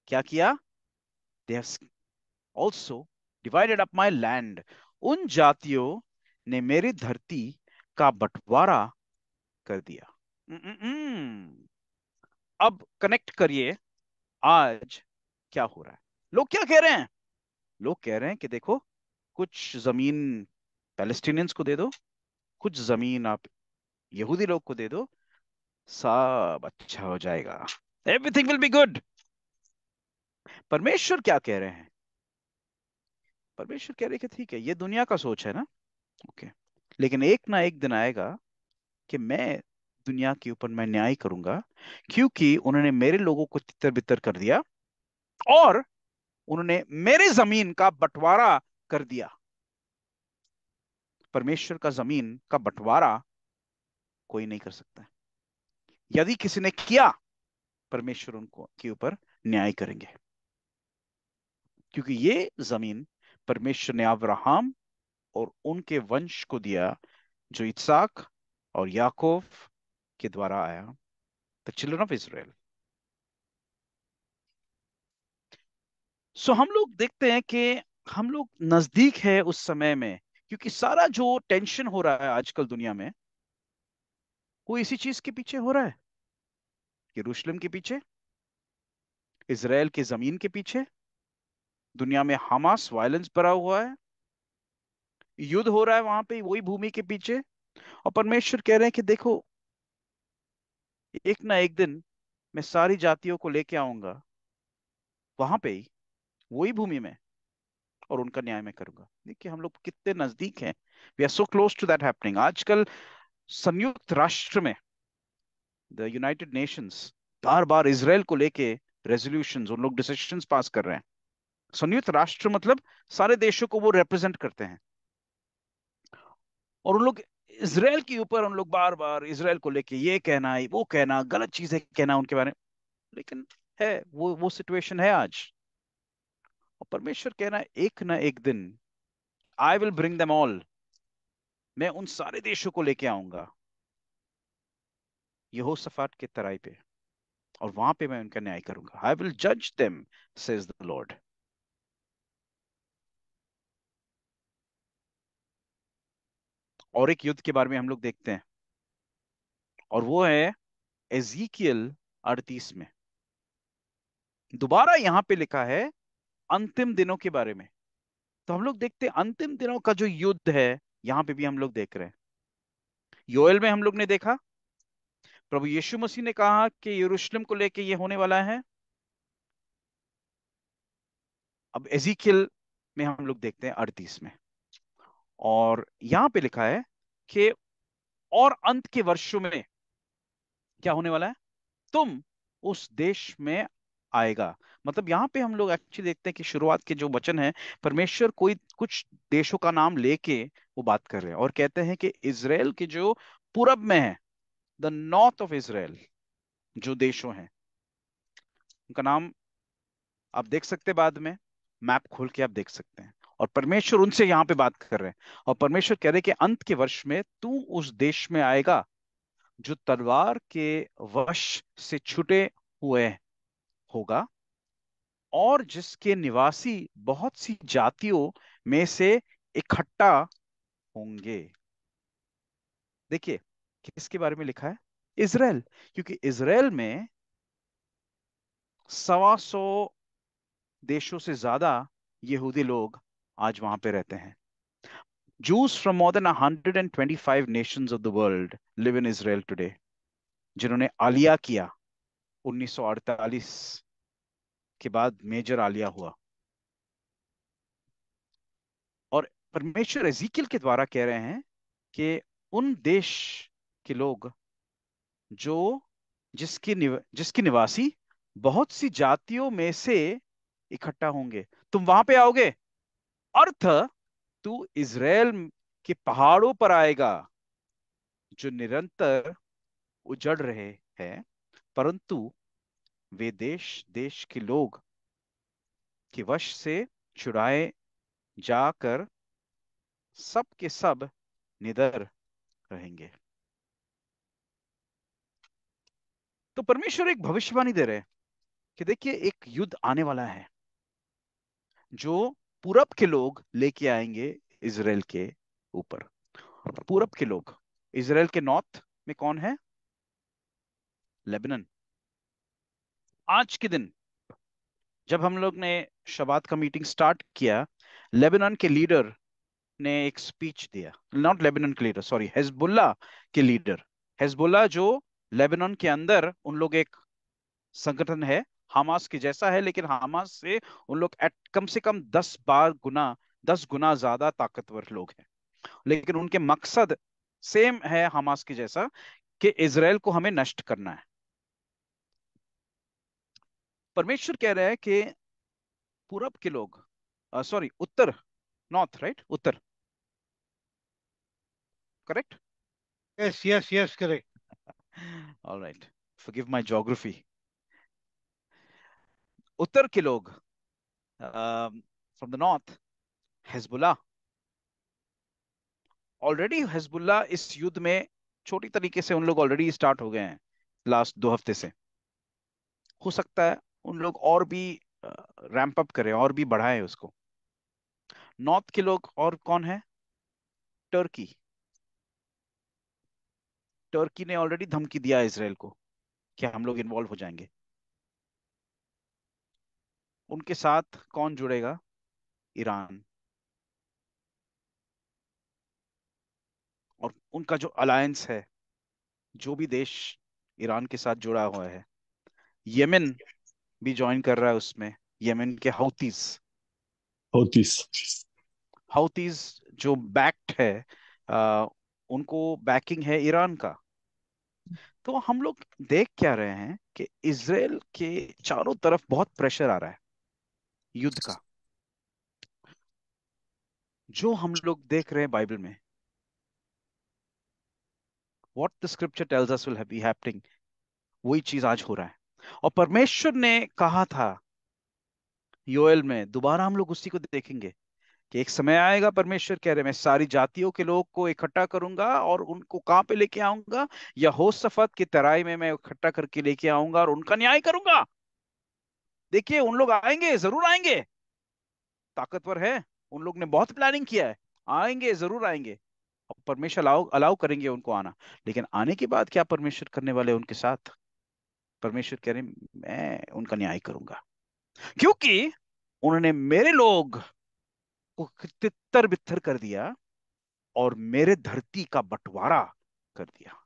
क्या किया they also divided up my land उन जातियों ने मेरी धरती का बंटवारा कर दिया हम्म, अब कनेक्ट करिए आज क्या हो रहा है लोग क्या कह रहे हैं लोग कह रहे हैं कि देखो कुछ जमीन पैलेस्टीनियंस को दे दो कुछ जमीन आप यहूदी लोग को दे दो सब अच्छा हो जाएगा एवरीथिंग विल बी गुड परमेश्वर क्या कह रहे हैं परमेश्वर कह रहे हैं कि ठीक है ये दुनिया का सोच है ना ओके okay. लेकिन एक ना एक दिन आएगा कि मैं दुनिया के ऊपर मैं न्याय करूंगा क्योंकि उन्होंने मेरे लोगों को तितर बितर कर दिया और उन्होंने मेरे जमीन का बंटवारा कर दिया परमेश्वर का जमीन का बंटवारा कोई नहीं कर सकता यदि किसी ने किया परमेश्वर उनको के ऊपर न्याय करेंगे क्योंकि ये जमीन परमेश्वर ने अब्राहम और उनके वंश को दिया जो इत्साक और याकोव के द्वारा आया the children of Israel so हम लोग देखते हैं कि हम लोग नजदीक है उस समय में क्योंकि सारा जो टेंशन हो रहा है आजकल दुनिया में वो इसी चीज के पीछे हो रहा है यरूशलेम के पीछे इसराइल के जमीन के पीछे दुनिया में हमास वायलेंस भरा हुआ है युद्ध हो रहा है वहां पे वही भूमि के पीछे और परमेश्वर कह रहे हैं कि देखो एक ना एक दिन मैं सारी जातियों को लेके आऊंगा वहां पे ही वही भूमि में और उनका न्याय मैं करूंगा देखिए हम लोग कितने नजदीक हैं we are so close to that happening आजकल संयुक्त राष्ट्र में द यूनाइटेड नेशंस बार बार इसराइल को लेके रेजोल्यूशन उन लोग डिसीशन पास कर रहे हैं संयुक्त राष्ट्र मतलब सारे देशों को वो रिप्रेजेंट करते हैं और उन लोग इसराइल के ऊपर उन लोग बार बार इसराइल को लेके ये कहना है वो कहना गलत चीजें कहना उनके बारे में लेकिन है वो वो सिचुएशन है आज और परमेश्वर कहना एक ना एक दिन I will bring them all मैं उन सारे देशों को लेके आऊंगा सफाट के तराई पे और वहां पे मैं उनका न्याय करूंगा आई विल जज देम सेज द लॉर्ड और एक युद्ध के बारे में हम लोग देखते हैं और वो है एजीकियल अड़तीस में दोबारा यहां पे लिखा है अंतिम दिनों के बारे में तो हम लोग देखते हैं अंतिम दिनों का जो युद्ध है यहां पे भी हम लोग देख रहे हैं योएल में हम लोग ने देखा प्रभु यीशु मसीह ने कहा कि यरूशलेम को लेके ये होने वाला है अब एजिकल में हम लोग देखते हैं अड़तीस में और यहां पे लिखा है के और अंत के वर्षों में क्या होने वाला है तुम उस देश में आएगा मतलब यहाँ पे हम लोग एक्चुअली देखते हैं कि शुरुआत के जो वचन है परमेश्वर कोई कुछ देशों का नाम लेके वो बात कर रहे हैं और कहते हैं कि इसराइल के जो पूरब में है द नॉर्थ ऑफ इसराइल जो देशों हैं उनका नाम आप देख सकते बाद में मैप खोल के आप देख सकते हैं और परमेश्वर उनसे यहाँ पे बात कर रहे हैं और परमेश्वर कह रहे कि अंत के वर्ष में तू उस देश में आएगा जो तलवार के वश से छुटे हुए होगा और जिसके निवासी बहुत सी जातियों में से इकट्ठा होंगे देखिए किसके बारे में लिखा है इसराइल क्योंकि इसराइल में सवा सौ देशों से ज्यादा यहूदी लोग आज वहां पे रहते हैं Jews from more than 125 nations of the world live in Israel today. जिन्होंने आलिया किया 1948 के बाद मेजर आलिया हुआ और परमेश्वर एजिकल के द्वारा कह रहे हैं कि उन देश के लोग जो जिसकी निव, जिसकी निवासी बहुत सी जातियों में से इकट्ठा होंगे तुम वहां पे आओगे अर्थ तू इज़राइल के पहाड़ों पर आएगा जो निरंतर उजड़ रहे हैं परंतु वे देश देश के लोग के वश से चुराए जाकर सब के सब निदर रहेंगे तो परमेश्वर एक भविष्यवाणी दे रहे हैं कि देखिए एक युद्ध आने वाला है जो पूरब के लोग लेके आएंगे इसराइल के ऊपर पूरब के लोग इसराइल के नॉर्थ में कौन है लेबनन आज के दिन जब हम लोग ने शबात का मीटिंग स्टार्ट किया लेबनन के लीडर ने एक स्पीच दिया नॉट लेबनन के लीडर सॉरी हेजबुल्ला के लीडर हेजबुल्ला जो लेबनन के अंदर उन लोग एक संगठन है हमास के जैसा है लेकिन हमास से उन लोग एट कम से कम दस बार गुना दस गुना ज्यादा ताकतवर लोग हैं लेकिन उनके मकसद सेम है हमास के जैसा कि इसराइल को हमें नष्ट करना है परमेश्वर कह रहे हैं कि पूरब के लोग सॉरी उत्तर नॉर्थ राइट उत्तर correct yes yes yes correct right forgive my geography उत्तर के लोग from the north Hezbollah. Already Hezbollah इस युद्ध में छोटी तरीके से उन लोग ऑलरेडी स्टार्ट हो गए हैं लास्ट दो हफ्ते से हो सकता है उन लोग और भी रैंप uh, अप करें और भी बढ़ाएं उसको नॉर्थ के लोग और कौन है टर्की टर्की ने ऑलरेडी धमकी दिया इसराइल को क्या हम लोग इन्वॉल्व हो जाएंगे उनके साथ कौन जुड़ेगा ईरान और उनका जो अलायंस है जो भी देश ईरान के साथ जुड़ा हुआ है यमन भी ज्वाइन कर रहा है उसमें यमन के हाउतीज हाउतीज हाउतीज जो बैक्ट है आ, उनको बैकिंग है ईरान का तो हम लोग देख क्या रहे हैं कि इसराइल के चारों तरफ बहुत प्रेशर आ रहा है युद्ध का जो हम लोग देख रहे हैं बाइबल में what the scripture tells us will happening वही चीज आज हो रहा है और परमेश्वर ने कहा था योएल में दोबारा हम लोग उसी को देखेंगे कि एक समय आएगा परमेश्वर कह रहे मैं सारी जातियों के लोग को इकट्ठा करूंगा और उनको कहाँ पे लेके आऊंगा या हो सफत की तराई में मैं इकट्ठा करके लेके आऊंगा और उनका न्याय करूंगा देखिए उन लोग आएंगे जरूर आएंगे ताकतवर है उन लोग ने बहुत प्लानिंग किया है आएंगे जरूर आएंगे परमेश्वर अलाउ अलाउ करेंगे उनको आना लेकिन आने के बाद क्या परमेश्वर करने वाले उनके साथ परमेश्वर कह रहे मैं उनका न्याय करूंगा क्योंकि उन्होंने मेरे लोग को तितर बितर कर दिया और मेरे धरती का बंटवारा कर दिया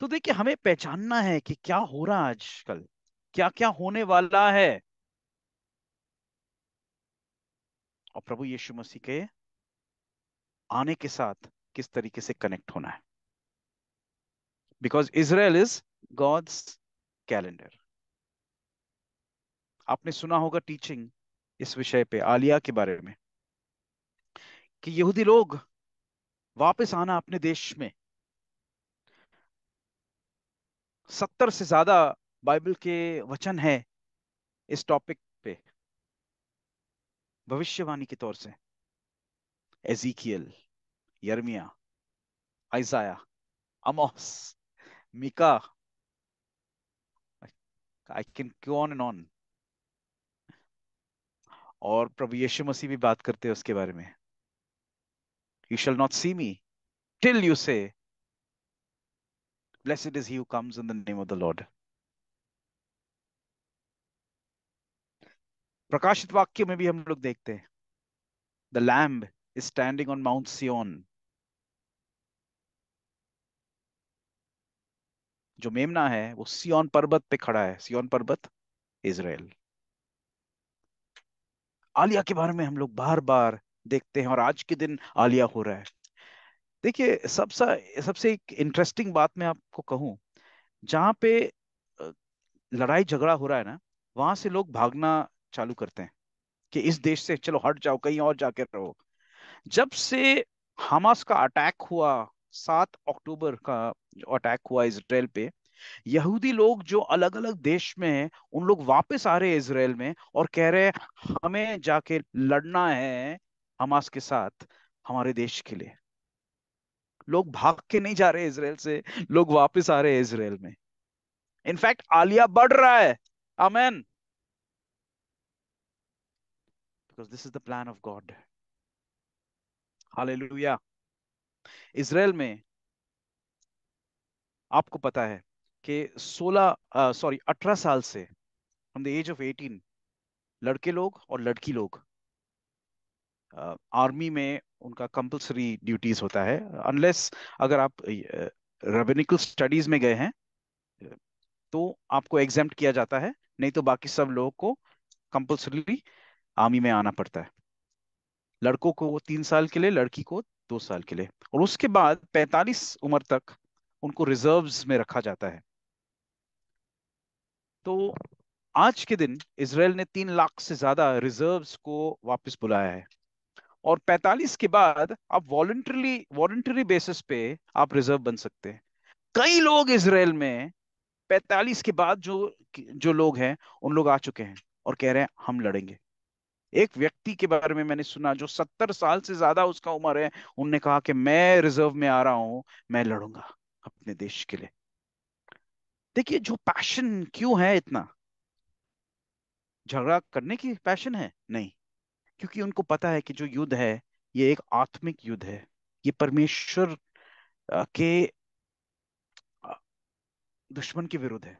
तो देखिए हमें पहचानना है कि क्या हो रहा है आजकल क्या क्या होने वाला है और प्रभु यीशु मसीह के आने के साथ किस तरीके से कनेक्ट होना है because Israel is God's calendar आपने सुना होगा टीचिंग इस विषय पे आलिया के बारे में कि यहूदी लोग वापस आना अपने देश में सत्तर से ज्यादा बाइबल के वचन है इस टॉपिक पे भविष्यवाणी के तौर से एजिकियल यर्मिया Isaiah Amos Micah I can cue on and on और प्रभु यीशु मसीह भी बात करते हैं उसके बारे में you shall not see me till you say Blessed is he who comes in the name of the Lord. प्रकाशित वाक्य में भी हम लोग देखते हैं the lamb is standing on Mount Zion जो मेमना है वो सियोन पर्वत पे खड़ा है सियोन पर्वत इसराइल आलिया के बारे में हम लोग बार बार देखते हैं और आज के दिन आलिया हो रहा है देखिए सबसे सबसे एक इंटरेस्टिंग बात मैं आपको कहूँ जहाँ पे लड़ाई झगड़ा हो रहा है ना वहां से लोग भागना चालू करते हैं कि इस देश से चलो हट जाओ कहीं और जाके रहो जब से हमास का अटैक हुआ सात अक्टूबर का जो अटैक हुआ इसराइल पे यहूदी लोग जो अलग अलग देश में हैं उन लोग वापस आ रहे हैं इसराइल में और कह रहे हैं हमें जाके लड़ना है हमास के साथ हमारे देश के लिए लोग भाग के नहीं जा रहे इसराइल से लोग वापस आ रहे हैं इसराइल में इनफैक्ट आलिया बढ़ रहा है amen because this is the plan of God hallelujah Israel में आपको पता है कि 16 सॉरी uh, 18 साल से फ्रॉम द एज ऑफ 18 लड़के लोग और लड़की लोग आर्मी में उनका कंपल्सरी ड्यूटीज होता है अनलेस अगर आप रेवेनिकल स्टडीज में गए हैं तो आपको एग्जाम किया जाता है नहीं तो बाकी सब लोगों को कंपल्सरी आर्मी में आना पड़ता है लड़कों को तीन साल के लिए लड़की को दो साल के लिए और उसके बाद 45 उम्र तक उनको रिजर्व्स में रखा जाता है तो आज के दिन इसराइल ने तीन लाख से ज्यादा रिजर्व्स को वापस बुलाया है और 45 के बाद आप वॉलंटरली वॉलंटरी बेसिस पे आप रिजर्व बन सकते हैं कई लोग इसराइल में 45 के बाद जो जो लोग हैं उन लोग आ चुके हैं और कह रहे हैं हम लड़ेंगे एक व्यक्ति के बारे में मैंने सुना जो सत्तर साल से ज्यादा उसका उम्र है उनने कहा कि मैं रिजर्व में आ रहा हूं मैं लड़ूंगा अपने देश के लिए देखिए जो पैशन क्यों है इतना झगड़ा करने की पैशन है नहीं क्योंकि उनको पता है कि जो युद्ध है ये एक आत्मिक युद्ध है ये परमेश्वर के दुश्मन के विरुद्ध है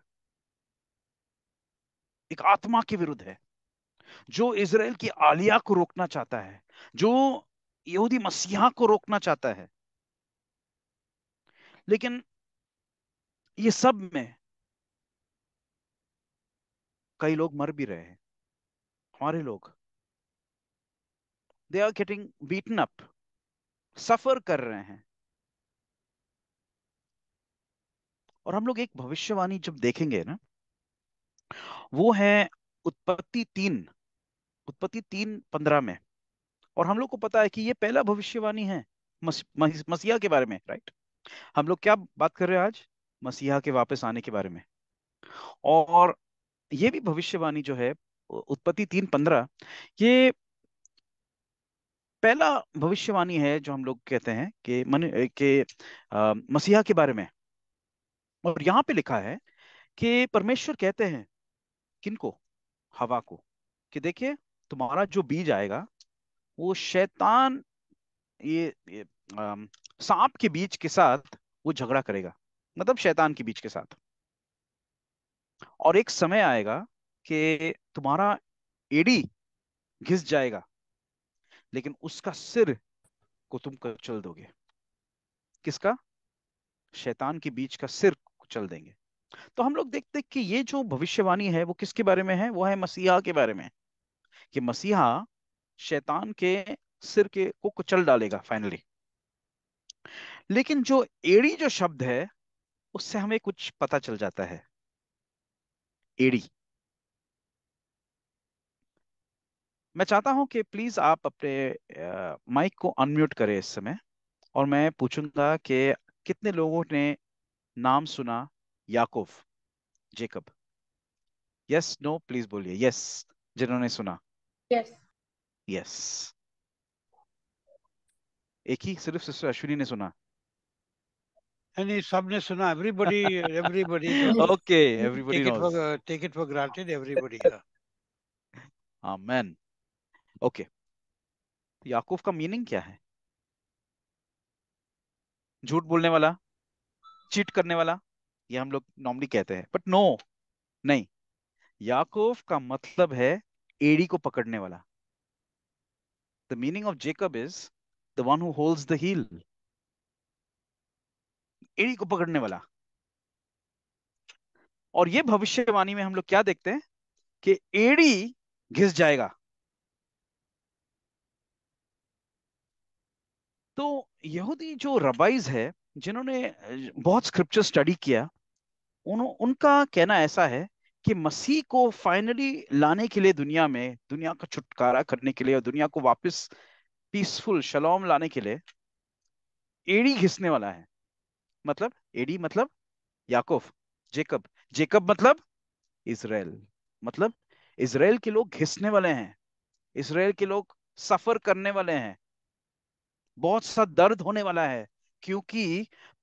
एक आत्मा के विरुद्ध है जो इसराइल की आलिया को रोकना चाहता है जो यहूदी मसीहा को रोकना चाहता है लेकिन ये सब में कई लोग मर भी रहे हैं हमारे लोग they are getting beaten up suffer कर रहे हैं और हम लोग एक भविष्यवाणी जब देखेंगे ना वो है उत्पत्ति तीन उत्पत्ति तीन पंद्रह में और हम लोग को पता है कि ये पहला भविष्यवाणी है मसीहा के बारे में राइट हम लोग क्या बात कर रहे हैं आज मसीहा के वापस आने के बारे में और ये भी भविष्यवाणी जो है उत्पत्ति तीन पंद्रह ये पहला भविष्यवाणी है जो हम लोग कहते हैं कि मन के आ, मसीहा के बारे में और यहाँ पे लिखा है कि परमेश्वर कहते हैं किनको हवा को कि देखिए तुम्हारा जो बीज आएगा वो शैतान ये, ये सांप के बीज के साथ वो झगड़ा करेगा मतलब शैतान के बीज के साथ और एक समय आएगा कि तुम्हारा एडी घिस जाएगा लेकिन उसका सिर को तुम कुचल दोगे किसका शैतान के बीच का सिर कुचल देंगे तो हम लोग देखते कि ये जो भविष्यवाणी है वो किसके बारे में है वो है मसीहा के बारे में कि मसीहा शैतान के सिर के को कुचल डालेगा फाइनली लेकिन जो एड़ी जो शब्द है उससे हमें कुछ पता चल जाता है एड़ी मैं चाहता हूं कि प्लीज आप अपने माइक को अनम्यूट करें इस समय और मैं पूछूंगा कि कितने लोगों ने नाम सुना याकूब जेकब यस नो प्लीज बोलिए यस जिन्होंने सुना यस yes. Yes yes. एक ही सिर्फ सिस्टर अश्विनी ने सुना नहीं सबने सुना everybody everybody okay everybody take it for granted everybody का आमेन ओके याकूफ का मीनिंग क्या है झूठ बोलने वाला चीट करने वाला ये हम लोग नॉर्मली कहते हैं बट नो नहीं याकूफ का मतलब है एड़ी को पकड़ने वाला the meaning of Jacob is the one who holds the heel एड़ी को पकड़ने वाला और ये भविष्यवाणी में हम लोग क्या देखते हैं कि एड़ी घिस जाएगा तो यहूदी जो रबाइज है जिन्होंने बहुत स्क्रिप्चर स्टडी किया उन, उनका कहना ऐसा है कि मसीह को फाइनली लाने के लिए दुनिया में दुनिया का छुटकारा करने के लिए और दुनिया को वापस पीसफुल शलोम लाने के लिए एड़ी घिसने वाला है मतलब एडी मतलब याकूफ जेकब जेकब मतलब इसराइल मतलब इसराइल के लोग घिसने वाले हैं इसराइल के लोग सफर करने वाले हैं बहुत सा दर्द होने वाला है क्योंकि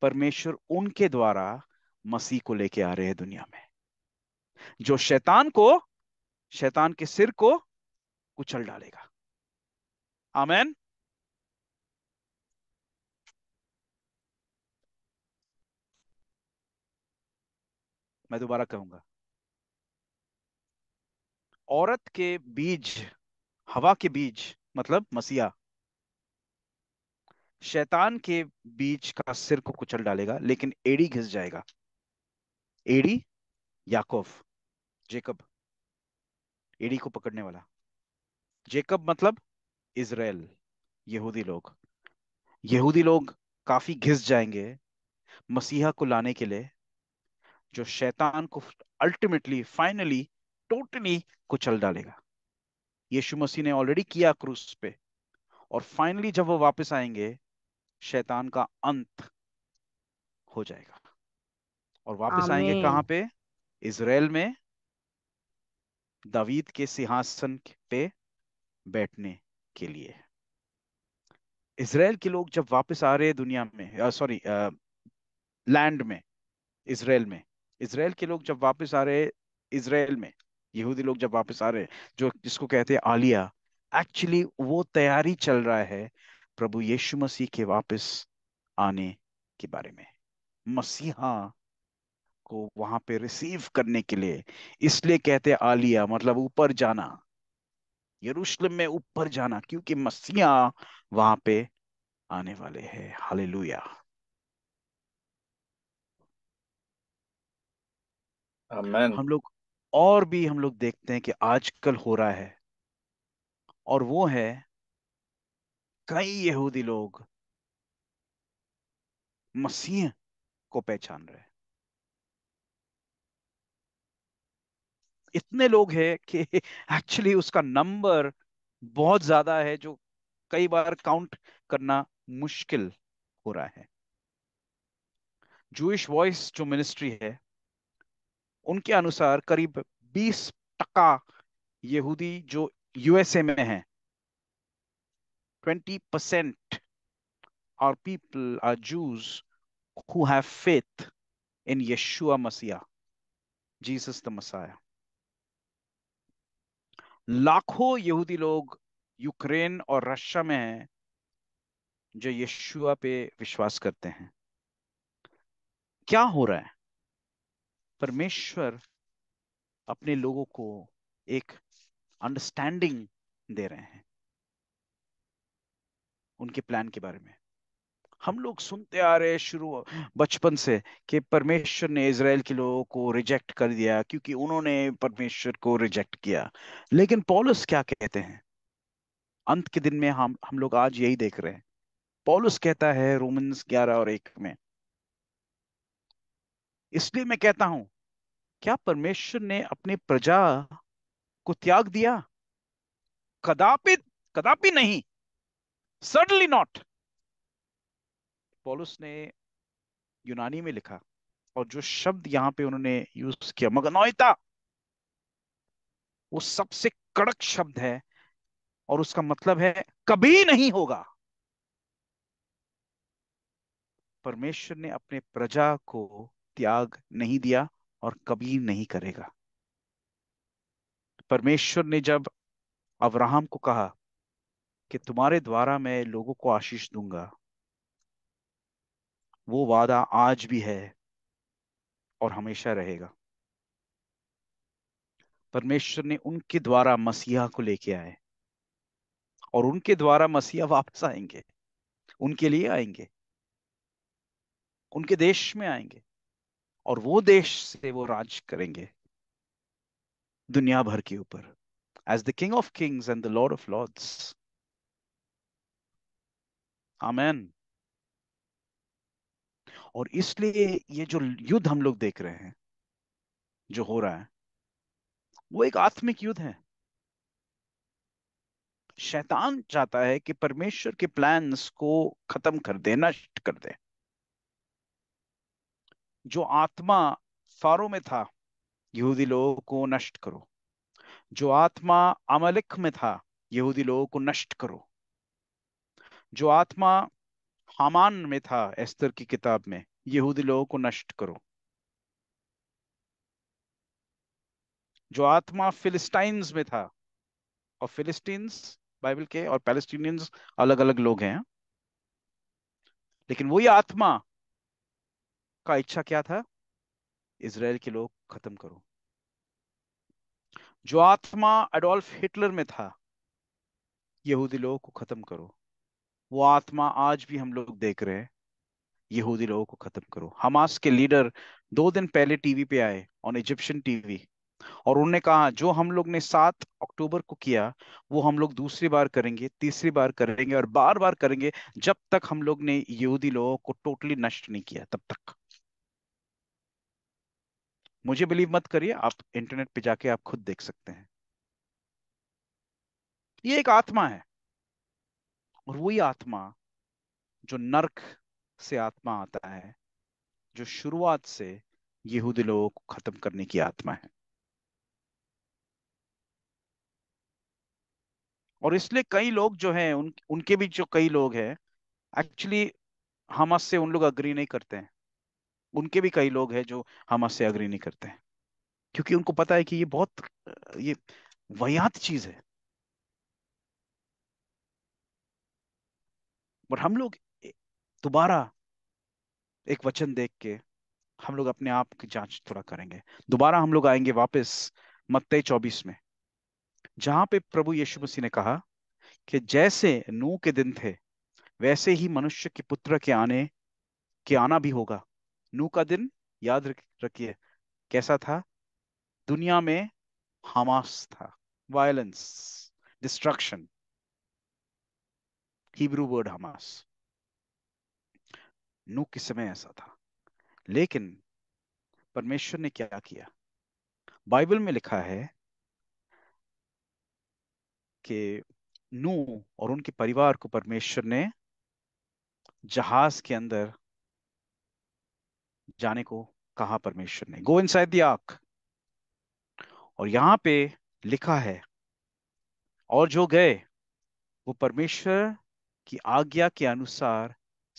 परमेश्वर उनके द्वारा मसीह को लेके आ रहे हैं दुनिया में जो शैतान को शैतान के सिर को कुचल डालेगा आमेन मैं दोबारा कहूंगा औरत के बीज हवा के बीज मतलब मसीहा शैतान के बीच का सिर को कुचल डालेगा लेकिन एडी घिस जाएगा एडी याकोव जेकब एडी को पकड़ने वाला जेकब मतलब इसराइल यहूदी लोग यहूदी लोग काफी घिस जाएंगे मसीहा को लाने के लिए जो शैतान को अल्टीमेटली फाइनली टोटली कुचल डालेगा यीशु मसीह ने ऑलरेडी किया क्रूस पे और फाइनली जब वो वापस आएंगे शैतान का अंत हो जाएगा और वापस आएंगे कहां पे इसराइल में दावीद के सिंहासन पे बैठने के लिए इसराइल के लोग जब वापस आ रहे दुनिया में सॉरी लैंड में इसराइल में इसराइल के लोग जब वापस आ रहे इसराइल में यहूदी लोग जब वापस आ रहे जो जिसको कहते हैं आलिया एक्चुअली वो तैयारी चल रहा है प्रभु यीशु मसीह के वापस आने के बारे में मसीहा को वहां पे रिसीव करने के लिए इसलिए कहते आलिया मतलब ऊपर जाना यरूशलेम में ऊपर जाना क्योंकि मसीहा वहां पे आने वाले हैं हालेलुया आमेन हम लोग और भी हम लोग देखते हैं कि आजकल हो रहा है और वो है कई यहूदी लोग मसीह को पहचान रहे इतने लोग हैं कि एक्चुअली <laughs> उसका नंबर बहुत ज्यादा है जो कई बार काउंट करना मुश्किल हो रहा है जूश वॉइस जो मिनिस्ट्री है उनके अनुसार करीब 20 टका यहूदी जो यूएसए में हैं 20% are people, are Jews who have faith in Yeshua Messiah, Jesus the Messiah. लाखों यहूदी लोग यूक्रेन और रशिया में हैं जो यशुआ पे विश्वास करते हैं क्या हो रहा है परमेश्वर अपने लोगों को एक अंडरस्टैंडिंग दे रहे हैं उनके प्लान के बारे में हम लोग सुनते आ रहे शुरू बचपन से कि परमेश्वर ने इसराइल के लोगों को रिजेक्ट कर दिया क्योंकि उन्होंने परमेश्वर को रिजेक्ट किया लेकिन पॉलस क्या कहते हैं अंत के दिन में हम हम लोग आज यही देख रहे हैं पॉलस कहता है रोमन्स ग्यारह और एक में इसलिए मैं कहता हूं क्या परमेश्वर ने अपने प्रजा को त्याग दिया कदापि कदापि नहीं सडनली नॉट पॉलुस ने यूनानी में लिखा और जो शब्द यहां पे उन्होंने यूज किया मगनोयता वो सबसे कड़क शब्द है और उसका मतलब है कभी नहीं होगा परमेश्वर ने अपने प्रजा को त्याग नहीं दिया और कभी नहीं करेगा परमेश्वर ने जब अब्राहम को कहा कि तुम्हारे द्वारा मैं लोगों को आशीष दूंगा वो वादा आज भी है और हमेशा रहेगा परमेश्वर ने उनके द्वारा मसीहा को लेके आए और उनके द्वारा मसीहा वापस आएंगे उनके लिए आएंगे उनके देश में आएंगे और वो देश से वो राज करेंगे दुनिया भर के ऊपर as the king of kings and the Lord of lords amen और इसलिए ये जो युद्ध हम लोग देख रहे हैं जो हो रहा है वो एक आत्मिक युद्ध है शैतान चाहता है कि परमेश्वर के प्लान्स को खत्म कर दे नष्ट कर दे जो आत्मा फारो में था यहूदी लोगों को नष्ट करो जो आत्मा अमलिक में था यहूदी लोगों को नष्ट करो जो आत्मा हमान में था एस्तर की किताब में यहूदी लोगों को नष्ट करो जो आत्मा फिलिस्टाइंस में था और फिलिस्टीन्स बाइबल के और पैलेस्टीनियंस अलग अलग लोग हैं लेकिन वही आत्मा का इच्छा क्या था इसराइल के लोग खत्म करो जो आत्मा एडोल्फ हिटलर में था यहूदी लोगों को खत्म करो वो आत्मा आज भी हम लोग देख रहे हैं यहूदी लोगों को खत्म करो हमास के लीडर दो दिन पहले टीवी पे आए ऑन इजिप्शियन टीवी और उन्होंने कहा जो हम लोग ने सात अक्टूबर को किया वो हम लोग दूसरी बार करेंगे तीसरी बार करेंगे और बार बार करेंगे जब तक हम लोग ने यहूदी लोगों को टोटली नष्ट नहीं किया तब तक मुझे बिलीव मत करिए आप इंटरनेट पे जाके आप खुद देख सकते हैं ये एक आत्मा है और वही आत्मा जो नरक से आत्मा आता है जो शुरुआत से यहूदी लोगों को खत्म करने की आत्मा है और इसलिए कई लोग जो हैं उन उनके भी जो कई लोग हैं एक्चुअली हम से उन लोग अग्री नहीं करते हैं उनके भी कई लोग हैं जो हम से अग्री नहीं करते हैं क्योंकि उनको पता है कि ये बहुत ये वयात चीज है बट हम लोग दोबारा एक वचन देख के हम लोग अपने आप की जांच थोड़ा करेंगे दोबारा हम लोग आएंगे वापस मत्ते चौबीस में जहां पे प्रभु यीशु मसीह ने कहा कि जैसे नू के दिन थे वैसे ही मनुष्य के पुत्र के आने के आना भी होगा नू का दिन याद रखिए कैसा था दुनिया में हमास था वायलेंस डिस्ट्रक्शन हिब्रू वर्ड हमास नू के समय ऐसा था लेकिन परमेश्वर ने क्या किया बाइबल में लिखा है कि नू और उनके परिवार को परमेश्वर ने जहाज के अंदर जाने को कहा परमेश्वर ने गो इन साइड दी आक और यहां पे लिखा है और जो गए वो परमेश्वर कि आज्ञा के अनुसार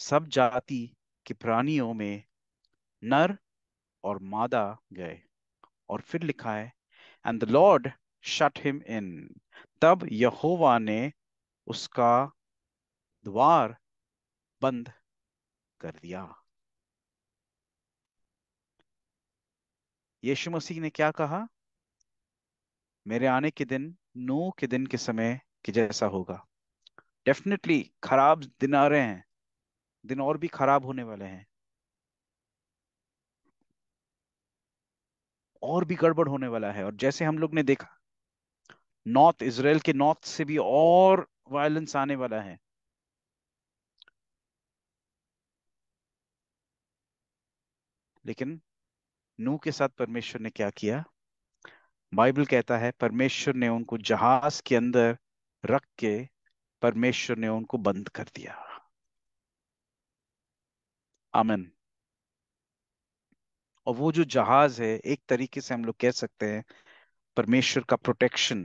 सब जाति के प्राणियों में नर और मादा गए और फिर लिखा है and the Lord shut him in तब यहोवा ने उसका द्वार बंद कर दिया यीशु मसीह ने क्या कहा मेरे आने के दिन नो के दिन के समय के जैसा होगा डेफिनेटली खराब दिन आ रहे हैं दिन और भी खराब होने वाले हैं और भी गड़बड़ होने वाला है और जैसे हम लोग ने देखा नॉर्थ इसराइल के नॉर्थ से भी और वायलेंस आने वाला है लेकिन नू के साथ परमेश्वर ने क्या किया बाइबल कहता है परमेश्वर ने उनको जहाज के अंदर रख के परमेश्वर ने उनको बंद कर दिया आमन और वो जो जहाज है एक तरीके से हम लोग कह सकते हैं परमेश्वर का प्रोटेक्शन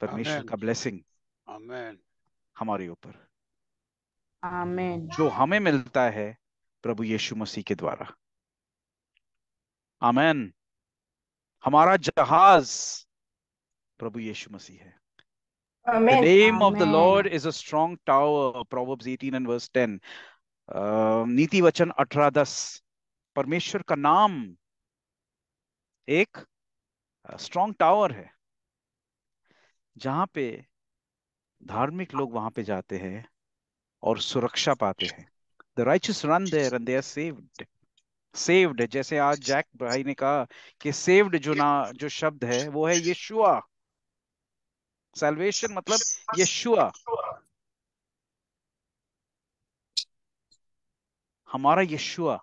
परमेश्वर का ब्लेसिंग हमारे ऊपर जो हमें मिलता है प्रभु यीशु मसीह के द्वारा आमेन हमारा जहाज प्रभु यीशु मसीह है Amen. The name Amen. of the Lord is a strong tower, Proverbs 18 and verse 10. Uh, um, नीति वचन अठारह दस परमेश्वर का नाम एक स्ट्रॉन्ग uh, टावर है जहां पे धार्मिक लोग वहां पे जाते हैं और सुरक्षा पाते हैं the righteous run there and they are saved saved जैसे आज जैक भाई ने कहा कि सेव्ड जो ना जो शब्द है वो है यीशुआ सेल्वेशन मतलब यीशुआ हमारा यीशुआ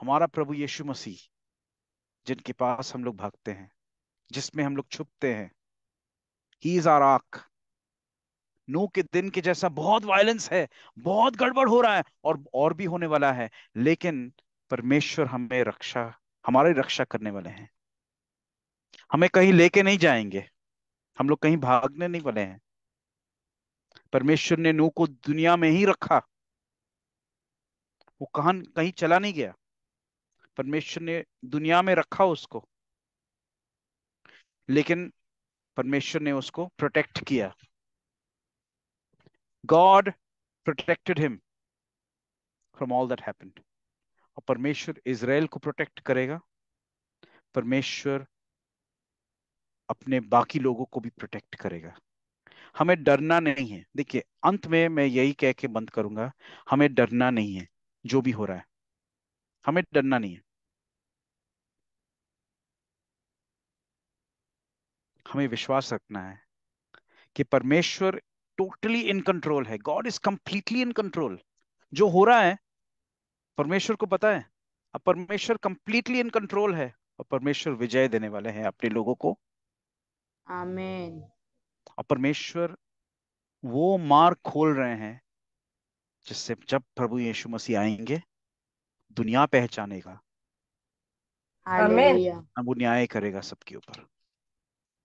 हमारा प्रभु यीशु मसीह जिनके पास हम लोग भागते हैं जिसमें हम लोग छुपते हैं ही इज आर आख नू के दिन के जैसा बहुत वायलेंस है बहुत गड़बड़ हो रहा है और और भी होने वाला है लेकिन परमेश्वर हमें रक्षा हमारी रक्षा करने वाले हैं हमें कहीं लेके नहीं जाएंगे हम लोग कहीं भागने नहीं वाले हैं परमेश्वर ने नू को दुनिया में ही रखा वो कहा कहीं चला नहीं गया परमेश्वर ने दुनिया में रखा उसको लेकिन परमेश्वर ने उसको प्रोटेक्ट किया God protected him from all that happened. और परमेश्वर इसराइल को प्रोटेक्ट करेगा परमेश्वर अपने बाकी लोगों को भी प्रोटेक्ट करेगा हमें डरना नहीं है देखिए अंत में मैं यही कह के बंद करूंगा हमें डरना नहीं है जो भी हो रहा है हमें डरना नहीं है हमें विश्वास रखना है कि परमेश्वर टोटली इन कंट्रोल है God is completely in control जो हो रहा है परमेश्वर को पता है अब परमेश्वर कंप्लीटली इन कंट्रोल है और परमेश्वर विजय देने वाले हैं अपने लोगों को आमेन और परमेश्वर वो मार्ग खोल रहे हैं जिससे जब प्रभु यीशु मसीह आएंगे दुनिया पहचानेगा हम न्याय करेगा सबके ऊपर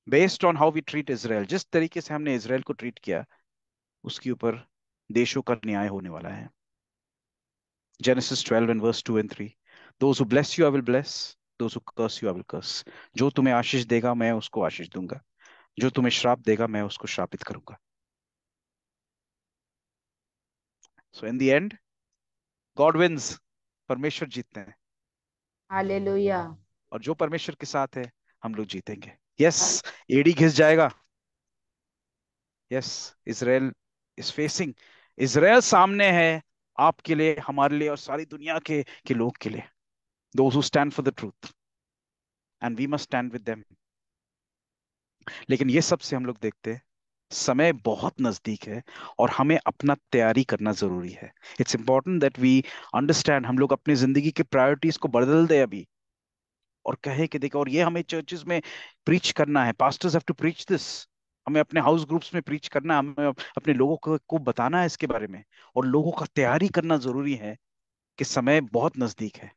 based on how we treat Israel जिस तरीके से हमने इसराइल को ट्रीट किया उसके ऊपर देशों का न्याय होने वाला है Genesis 12 and verse 2 and 3 those who bless you I will bless those who curse you I will curse जो तुम्हें आशीष देगा मैं उसको आशीष दूंगा जो तुम्हें श्राप देगा मैं उसको श्रापित करूंगा so in the end God wins परमेश्वर जीतते हैं हालेलुया और जो परमेश्वर के साथ है हम लोग जीतेंगे यस yes, एडी घिस जाएगा yes yes, Israel is facing Israel सामने है आपके लिए हमारे लिए और सारी दुनिया के के लोग के लिए those stand for the truth and we must stand with them लेकिन ये सब से हम लोग देखते हैं समय बहुत नजदीक है और हमें अपना तैयारी करना जरूरी है it's important that we understand हम लोग अपनी जिंदगी की प्रायोरिटीज को बदल दे अभी और कहे कि देखो और ये हमें चर्चेज में प्रीच करना है pastors have to preach this हमें अपने हाउस ग्रुप्स में प्रीच करना हमें अपने लोगों को, को बताना है इसके बारे में और लोगों का तैयारी करना जरूरी है कि समय बहुत नजदीक है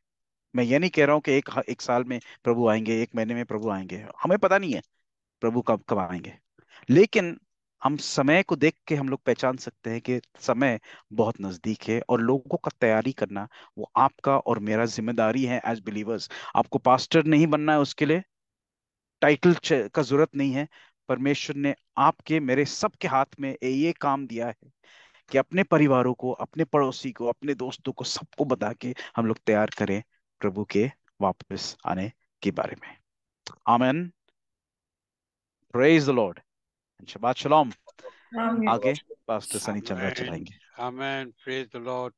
मैं ये नहीं कह रहा हूँ कि एक एक साल में प्रभु आएंगे एक महीने में प्रभु आएंगे हमें पता नहीं है प्रभु कब कब आएंगे लेकिन हम समय को देख के हम लोग पहचान सकते हैं कि समय बहुत नजदीक है और लोगों का तैयारी करना वो आपका और मेरा जिम्मेदारी है एज बिलीवर्स आपको पास्टर नहीं बनना है उसके लिए टाइटल का जरूरत नहीं है परमेश्वर ने आपके मेरे सबके हाथ में ये काम दिया है कि अपने परिवारों को अपने पड़ोसी को अपने दोस्तों को सबको बता के हम लोग तैयार करें प्रभु के वापस आने के बारे में आमेन प्रेज द लॉर्ड शबाद शलोम आगे पास्टर सनी चंद्रा चलाएंगे आमेन प्रेज द लॉर्ड